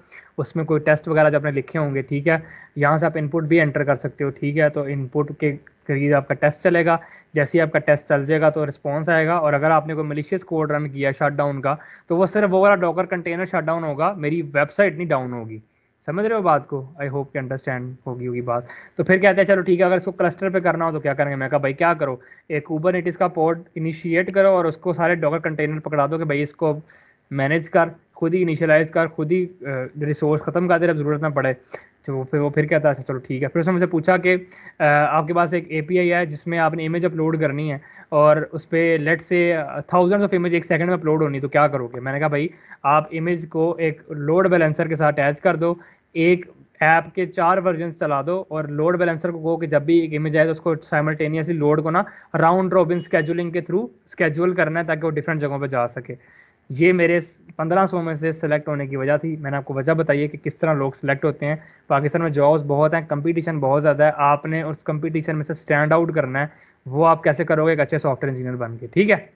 उसमें कोई टेस्ट वगैरह जो आपने लिखे होंगे ठीक है यहाँ से आप इनपुट भी एंटर कर सकते हो ठीक है तो इनपुट के करीब आपका टेस्ट चलेगा जैसे ही आपका टेस्ट चल जाएगा तो रिस्पॉन्स आएगा और अगर आपने कोई मलिशियस कोड रन किया शट डाउन का तो वो सिर्फ वो वाला डॉकर कंटेनर शट डाउन होगा मेरी वेबसाइट नहीं डाउन होगी समझ रहे हो बात को आई होप के अंडरस्टैंड होगी होगी बात तो फिर कहते हैं चलो ठीक है अगर इसको क्लस्टर पे करना हो तो क्या करेंगे मैं कहा भाई क्या करो एक ऊबर नेटिस का पोर्ट इनिशिएट करो और उसको सारे डॉगर कंटेनर पकड़ा दो कि भाई इसको मैनेज कर खुद ही इनिशियलाइज कर खुद ही रिसोर्स ख़त्म कर दे जब ज़रूरत ना पड़े तो वो फिर वो फिर कहता है अच्छा, चलो ठीक है फिर उसने मुझे पूछा कि आपके पास एक ए है जिसमें आपने इमेज अपलोड करनी है और उस पर let's say thousands of image एक सेकंड में अपलोड होनी तो क्या करोगे मैंने कहा भाई आप इमेज को एक लोड बैलेंसर के साथ अटैच कर दो एक ऐप के चार वर्जन चला दो और लोड बैलेंसर को कहो कि जब भी एक इमेज आए तो उसको साइमल्टेनियसली लोड को ना राउंड रॉबिन स्केजुलिंग के थ्रू स्केजुअल करना है ताकि वो डिफरेंट जगहों पर जा सके ये मेरे पंद्रह सौ में से सेलेक्ट होने की वजह थी मैंने आपको वजह बताई है कि किस तरह लोग सेलेक्ट होते हैं पाकिस्तान में जॉब्स बहुत हैं कंपटीशन बहुत ज़्यादा है आपने उस कंपटीशन में से स्टैंड आउट करना है वो आप कैसे करोगे एक अच्छे सॉफ्टवेयर इंजीनियर बन के ठीक है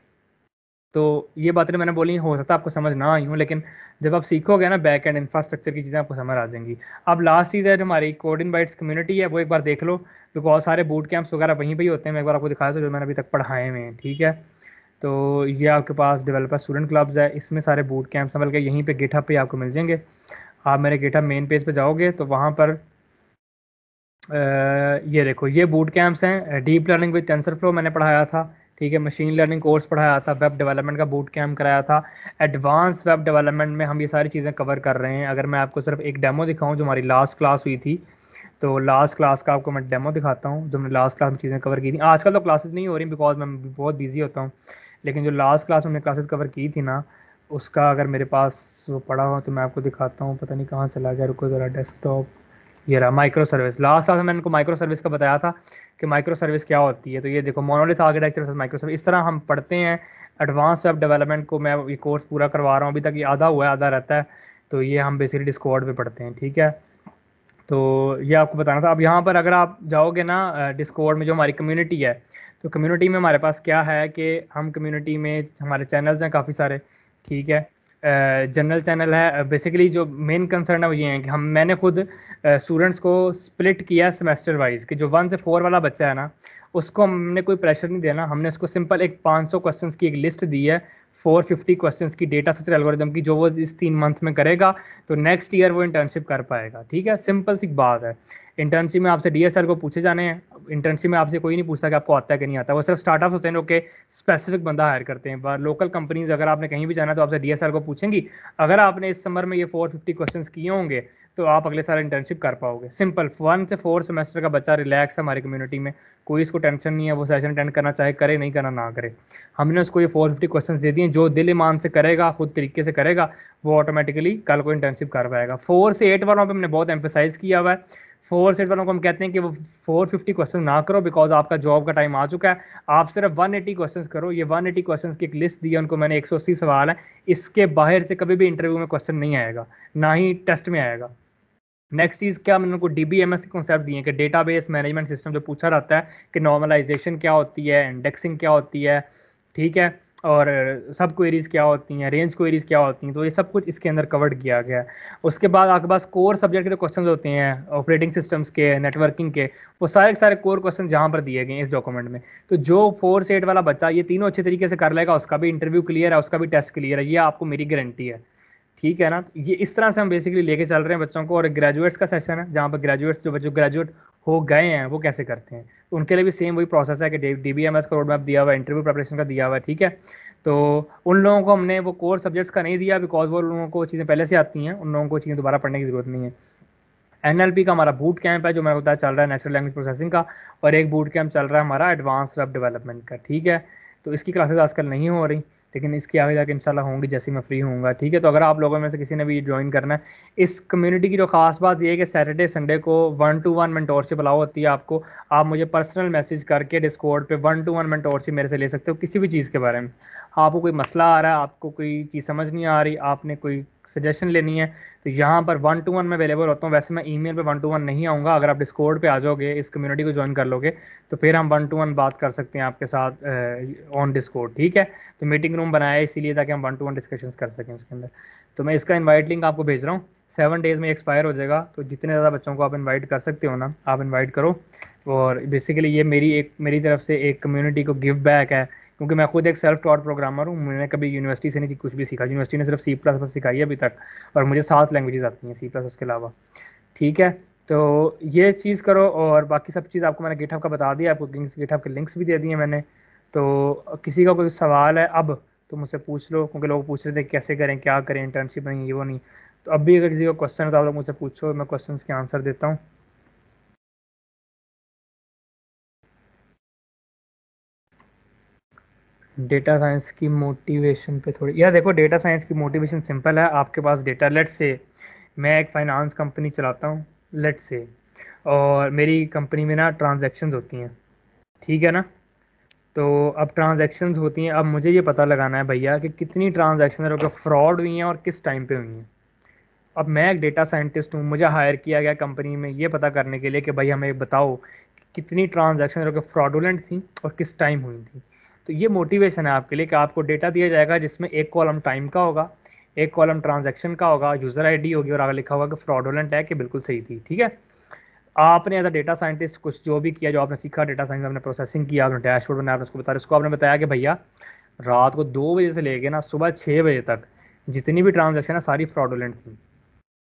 तो ये बातें तो मैंने बोली हो सकता है आपको समझ ना आई हूँ लेकिन जब आप सीखोगे ना बैक एंड इंफ्रास्ट्रक्चर की चीज़ें आपको समझ आ जाएंगी अब लास्ट चीज़ है जो हमारी कोड इन बाइट्स कम्युनिटी है वो एक बार देख लो बिकॉज सारे बूट कैंप्स वगैरह वहीं पर ही होते हैं मैं एक बार आपको दिखा दूँ जो मैंने अभी तक पढ़ाए हुए हैं ठीक है तो ये आपके पास डेवलपर स्टूडेंट क्लब्स है इसमें सारे बूट कैंप्स हैं बल्कि यहीं पर गेटअप पर आपको मिल जाएंगे आप मेरे गेटअप मेन पेज पर जाओगे तो वहाँ पर ये देखो ये बूट कैंप्स हैं deep learning with TensorFlow मैंने पढ़ाया था ठीक है मशीन लर्निंग कोर्स पढ़ाया था वेब डेवलपमेंट का बूट कैम्प कराया था एडवांस वेब डेवलपमेंट में हम ये सारी चीज़ें कवर कर रहे हैं अगर मैं आपको सिर्फ एक डेमो दिखाऊँ जो हमारी लास्ट क्लास हुई थी तो लास्ट क्लास का आपको मैं डेमो दिखाता हूँ जो हमने लास्ट क्लास में चीज़ें कवर की थी आजकल तो क्लासेज नहीं हो रही बिकॉज मैं बहुत बिजी होता हूँ लेकिन जो लास्ट क्लास हमने क्लासेज कवर की थी ना उसका अगर मेरे पास वो पढ़ा हो तो मैं आपको दिखाता हूँ पता नहीं कहाँ चला गया रुको ज़रा डेस्कटॉप ये रहा माइक्रो सर्विस लास्ट लास्ट में मैंने इनको माइक्रो सर्विस का बताया था कि माइक्रो सर्विस क्या होती है तो ये देखो मोनोलिथ आर्किटेक्चर माइक्रो सर्विस इस तरह हम पढ़ते हैं एडवांस वेब डेवलपमेंट को मैं ये कोर्स पूरा करवा रहा हूँ अभी तक ये आधा हुआ है आधा रहता है तो ये हम बेसिकली डिस्कॉर्ड पे पढ़ते हैं ठीक है तो ये आपको बताना था अब यहाँ पर अगर आप जाओगे ना डिस्कॉर्ड में जो हमारी कम्युनिटी है तो कम्युनिटी में हमारे पास क्या है कि हम कम्युनिटी में हमारे चैनल्स हैं काफ़ी सारे ठीक है जनरल चैनल है बेसिकली जो मेन कंसर्न है वो ये है कि हम मैंने खुद स्टूडेंट्स को स्प्लिट किया सेमेस्टर वाइज कि जो वन से फोर वाला बच्चा है ना उसको हमने कोई प्रेशर नहीं देना हमने उसको सिंपल एक 500 क्वेश्चंस की एक लिस्ट दी है 450 क्वेश्चन की डेटा स्ट्रक्चर एल्गोरिदम की जो वो इस तीन मंथ में करेगा तो नेक्स्ट ईयर वो इंटर्नशिप कर पाएगा ठीक है सिंपल सी बात है इंटर्नशिप में आपसे डी को पूछे जाने हैं इंटर्नशिप में आपसे कोई नहीं पूछता कि आपको आता है कि नहीं आता वो सिर्फ स्टार्टअप्स होते हैं लोग स्पेसिफिक बंदा हायर करते हैं पर लोकल कंपनीज अगर आपने कहीं भी जाना है तो आपसे डी को पूछेंगी अगर आपने इस समर में ये फोर फिफ्टी क्वेश्चन किए होंगे तो आप अगले साल इंटर्नशिप कर पाओगे सिंपल वन से फोर सेमेस्टर का बच्चा रिलैक्स है हमारी कम्युनिटी में कोई इसको टेंशन नहीं है वो सेशन अटेंड करना चाहे करे नहीं करना ना करे हमने उसको ये फोर फिफ्टी क्वेश्चन दे दिए जो दिल ईमान से करेगा खुद तरीके से करेगा वो ऑटोमेटिकली कल को इंटर्नशिप कर पाएगा फोर से एट वालों पर हमने बहुत एम्फोसाइज किया हुआ है फोर सेट वालों को हम कहते हैं कि वो फोर फिफ्टी क्वेश्चन ना करो बिकॉज आपका जॉब का टाइम आ चुका है आप सिर्फ वन एटी क्वेश्चन करो ये वन एटी क्वेश्चन की एक लिस्ट दी है उनको मैंने एक सौ अस्सी सवाल है इसके बाहर से कभी भी इंटरव्यू में क्वेश्चन नहीं आएगा ना ही टेस्ट में आएगा नेक्स्ट चीज़ क्या मैंने उनको डी बी एम एस के कॉन्सेप्ट दिए कि डेटाबेस मैनेजमेंट सिस्टम जो पूछा जाता है कि नॉर्मलाइजेशन क्या होती है इंडेक्सिंग क्या होती है ठीक है और सब क्वेरीज क्या होती हैं रेंज क्वेरीज क्या होती हैं तो ये सब कुछ इसके अंदर कवर्ड किया गया है उसके बाद आपके पास कोर सब्जेक्ट के जो तो क्वेश्चन होते हैं ऑपरेटिंग सिस्टम्स के नेटवर्किंग के वो सारे के सारे कोर क्वेश्चन जहाँ पर दिए गए इस डॉक्यूमेंट में तो जो फोर से एट वाला बच्चा ये तीनों अच्छे तरीके से कर लेगा उसका भी इंटरव्यू क्लियर है उसका भी टेस्ट क्लियर है ये आपको मेरी गारंटी है ठीक है ना ये इस तरह से हम बेसिकली लेके चल रहे हैं बच्चों को और ग्रेजुएट्स का सेशन है जहाँ पर ग्रेजुएट्स जो बच्चों ग्रेजुएट हो गए हैं वो कैसे करते हैं तो उनके लिए भी सेम वही प्रोसेस है कि डी बी एम एस का रोड मैप दिया हुआ है इंटरव्यू प्रेपरेशन का दिया हुआ है ठीक है तो उन लोगों को हमने वो कोर सब्जेक्ट्स का नहीं दिया बिकॉज वो लोगों को चीज़ें पहले से आती हैं उन लोगों को चीज़ें दोबारा पढ़ने की जरूरत नहीं है एन का हमारा बूट कैंप है जो मैं बताया चल रहा है नेचुरल लैंग्वेज प्रोसेसिंग का और एक बूट कैंप चल रहा है हमारा एडवांस वेब डेवलपमेंट का ठीक है तो इसकी क्लासेस आजकल नहीं हो रही लेकिन इसकी आगे जाके इंशाल्लाह होंगी जैसे मैं फ्री होऊंगा ठीक है तो अगर आप लोगों में से किसी ने भी ज्वाइन करना है इस कम्युनिटी की जो खास बात यह है कि सैटरडे संडे को one to one mentorship allow होती है आपको आप मुझे पर्सनल मैसेज करके डिस्कॉर्ड पे वन टू वन मेंटोरशिप मेरे से ले सकते हो किसी भी चीज़ के बारे में आपको कोई मसला आ रहा है आपको कोई चीज़ समझ नहीं आ रही आपने कोई सजेशन लेनी है तो यहाँ पर वन टू वन में अवेलेबल होता हूँ वैसे मैं ईमेल पे वन टू वन नहीं आऊँगा अगर आप डिस्कोर्ड पे आ जाओगे इस कम्युनिटी को ज्वाइन कर लोगे तो फिर हम वन टू वन बात कर सकते हैं आपके साथ ऑन डिस्कोर्ड ठीक है तो मीटिंग रूम बनाया इसीलिए ताकि हम वन टू वन डिस्कशन कर सकें उसके अंदर तो मैं इसका इन्वाइट लिंक आपको भेज रहा हूँ सेवन डेज़ में एक्सपायर हो जाएगा तो जितने ज़्यादा बच्चों को आप इन्वाइट कर सकते हो ना आप इन्वाइट करो और बेसिकली ये मेरी एक मेरी तरफ से एक कम्युनिटी को गिव बैक है क्योंकि मैं खुद एक सेल्फ टॉट प्रोग्रामर हूँ मैंने कभी यूनिवर्सिटी से नहीं कुछ भी सीखा यूनिवर्सिटी ने सिर्फ सी प्लस प्लस सिखाई है अभी तक और मुझे सात लैंग्वेजेस आती हैं सी प्लस उसके अलावा ठीक है तो ये चीज़ करो और बाकी सब चीज़ आपको मैंने गेटअप का बता दिया आपको गेटअप के लिंक्स भी दे दिए मैंने तो किसी का कोई सवाल है अब तो मुझसे पूछ लो क्योंकि लोग पूछ रहे थे कैसे करें क्या करें इंटर्नशिप नहीं ये वो नहीं तो अब भी अगर किसी का क्वेश्चन है तो आप लोग मुझसे पूछो मैं क्वेश्चन के आंसर देता हूँ डेटा साइंस की मोटिवेशन पे थोड़ी यार देखो डेटा साइंस की मोटिवेशन सिंपल है आपके पास डेटा लेट से मैं एक फाइनेंस कंपनी चलाता हूँ लेट से और मेरी कंपनी में ना ट्रांजेक्शन होती हैं ठीक है ना तो अब ट्रांजेक्शन होती हैं अब मुझे ये पता लगाना है भैया कि कितनी ट्रांजेक्शन फ्रॉड हुई हैं और किस टाइम पे हुई हैं अब मैं एक डेटा साइंटिस्ट हूँ मुझे हायर किया गया कंपनी में ये पता करने के लिए कि भाई हमें बताओ कि कितनी ट्रांजेक्शन फ्रॉडुलेंट थी और किस टाइम हुई थी तो ये मोटिवेशन है आपके लिए कि आपको डेटा दिया जाएगा जिसमें एक कॉलम टाइम का होगा एक कॉलम ट्रांजेक्शन का होगा यूज़र आई होगी और आगे लिखा होगा कि फ्रॉडोलेंट है कि बिल्कुल सही थी ठीक है आपने एज अ डेटा साइंटिस्ट कुछ जो भी किया जो आपने सीखा डेटा साइंस आपने प्रोसेसिंग किया आपने डैशबोर्ड बनाया आपने उसको बताया उसको आपने बताया कि भैया रात को दो बजे से लेके ना सुबह छः बजे तक जितनी भी ट्रांजेक्शन है सारी फ्रॉडोलेंट थी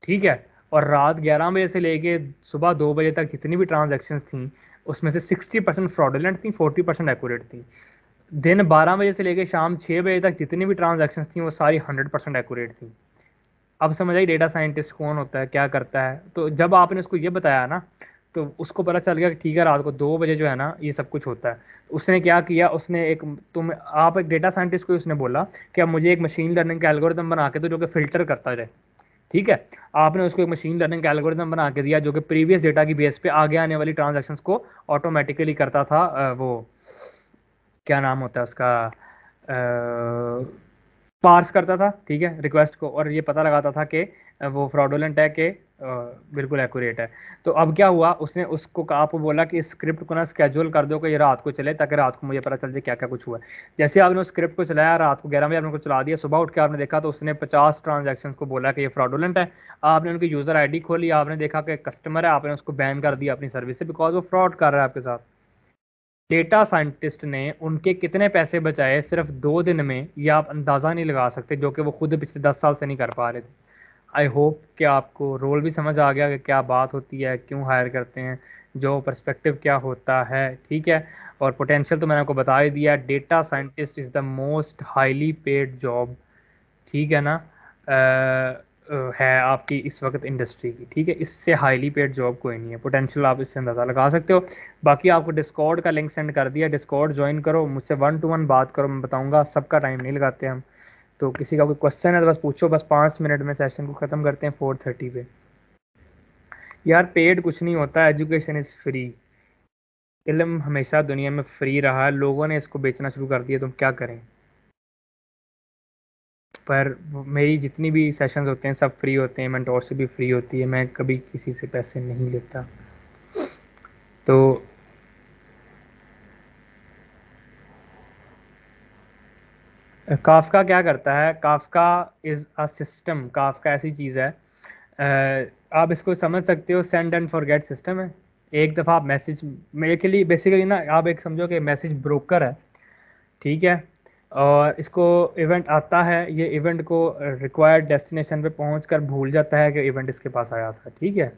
ठीक है और रात ग्यारह बजे से लेके सुबह दो बजे तक जितनी भी ट्रांजेक्शन थी उसमें से सिक्सटी परसेंट फ्रॉडोलेंट थी फोर्टी परसेंट एक्यूरेट थी दिन 12 बजे से लेकर शाम 6 बजे तक जितनी भी ट्रांजैक्शंस थी वो सारी 100 परसेंट एकूरेट थी अब समझ आई डेटा साइंटिस्ट कौन होता है क्या करता है तो जब आपने उसको ये बताया ना तो उसको पता चल गया कि ठीक है रात को दो बजे जो है ना ये सब कुछ होता है उसने क्या किया उसने एक तुम आप एक डेटा साइंटिस्ट को उसने बोला कि अब मुझे एक मशीन लर्निंग का एल्गोरिदम बना के दो तो जो कि फिल्टर करता रहे ठीक है आपने उसको एक मशीन लर्निंग का एल्गोरिदम बना के दिया जो कि प्रीवियस डेटा की बेस पे आगे आने वाली ट्रांजेक्शन को ऑटोमेटिकली करता था वो क्या नाम होता है उसका पार्स करता था ठीक है रिक्वेस्ट को और ये पता लगाता था कि वो फ्रॉडोलेंट है कि बिल्कुल एक्यूरेट है तो अब क्या हुआ उसने उसको आपको बोला कि स्क्रिप्ट को ना स्केजूल कर दो कि ये रात को चले ताकि रात को मुझे पता चल जाए क्या क्या कुछ हुआ जैसे आपने उस स्क्रिप्ट को चलाया रात को ग्यारह बजे आपने चला दिया सुबह उठ के आपने देखा तो उसने पचास ट्रांजेक्शन को बोला कि ये फ्रॉडोलेंट है आपने उनकी यूज़र आई खोली आपने देखा कि कस्टमर है आपने उसको बैन कर दिया अपनी सर्विस से बिकॉज वो फ्रॉड कर रहा है आपके साथ डेटा साइंटिस्ट ने उनके कितने पैसे बचाए सिर्फ दो दिन में ये आप अंदाज़ा नहीं लगा सकते जो कि वो खुद पिछले दस साल से नहीं कर पा रहे थे आई होप कि आपको रोल भी समझ आ गया कि क्या बात होती है क्यों हायर करते हैं जो परस्पेक्टिव क्या होता है ठीक है और पोटेंशियल तो मैंने आपको बता ही दिया data scientist is the most highly paid job ठीक है ना आ, है आपकी इस वक्त इंडस्ट्री की ठीक है इससे हाईली पेड जॉब कोई नहीं है पोटेंशियल आप इससे अंदाज़ा लगा सकते हो बाकी आपको डिस्कॉर्ड का लिंक सेंड कर दिया डिस्कॉर्ड ज्वाइन करो मुझसे वन टू वन बात करो मैं बताऊँगा सबका टाइम नहीं लगाते हम तो किसी का कोई क्वेश्चन है तो बस पूछो बस पाँच मिनट में सेशन को ख़त्म करते हैं फोर थर्टी पे यार पेड कुछ नहीं होता एजुकेशन इज़ फ्री इलम हमेशा दुनिया में फ्री रहा है लोगों ने इसको बेचना शुरू कर दिया तुम तो क्या करें पर मेरी जितनी भी सेशंस होते हैं सब फ्री होते हैं मैंटोर से भी फ्री होती है मैं कभी किसी से पैसे नहीं लेता तो काफका क्या करता है Kafka is a system Kafka ऐसी चीज़ है आप इसको समझ सकते हो सेंड एंड फॉरगेट सिस्टम है एक दफ़ा आप मैसेज मेरे के लिए बेसिकली ना आप एक समझो कि मैसेज ब्रोकर है ठीक है और इसको इवेंट आता है ये इवेंट को रिक्वायर्ड डेस्टिनेशन पे पहुंचकर भूल जाता है कि इवेंट इसके पास आया था ठीक है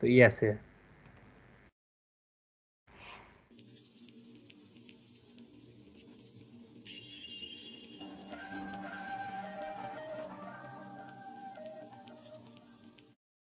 तो ये ऐसे है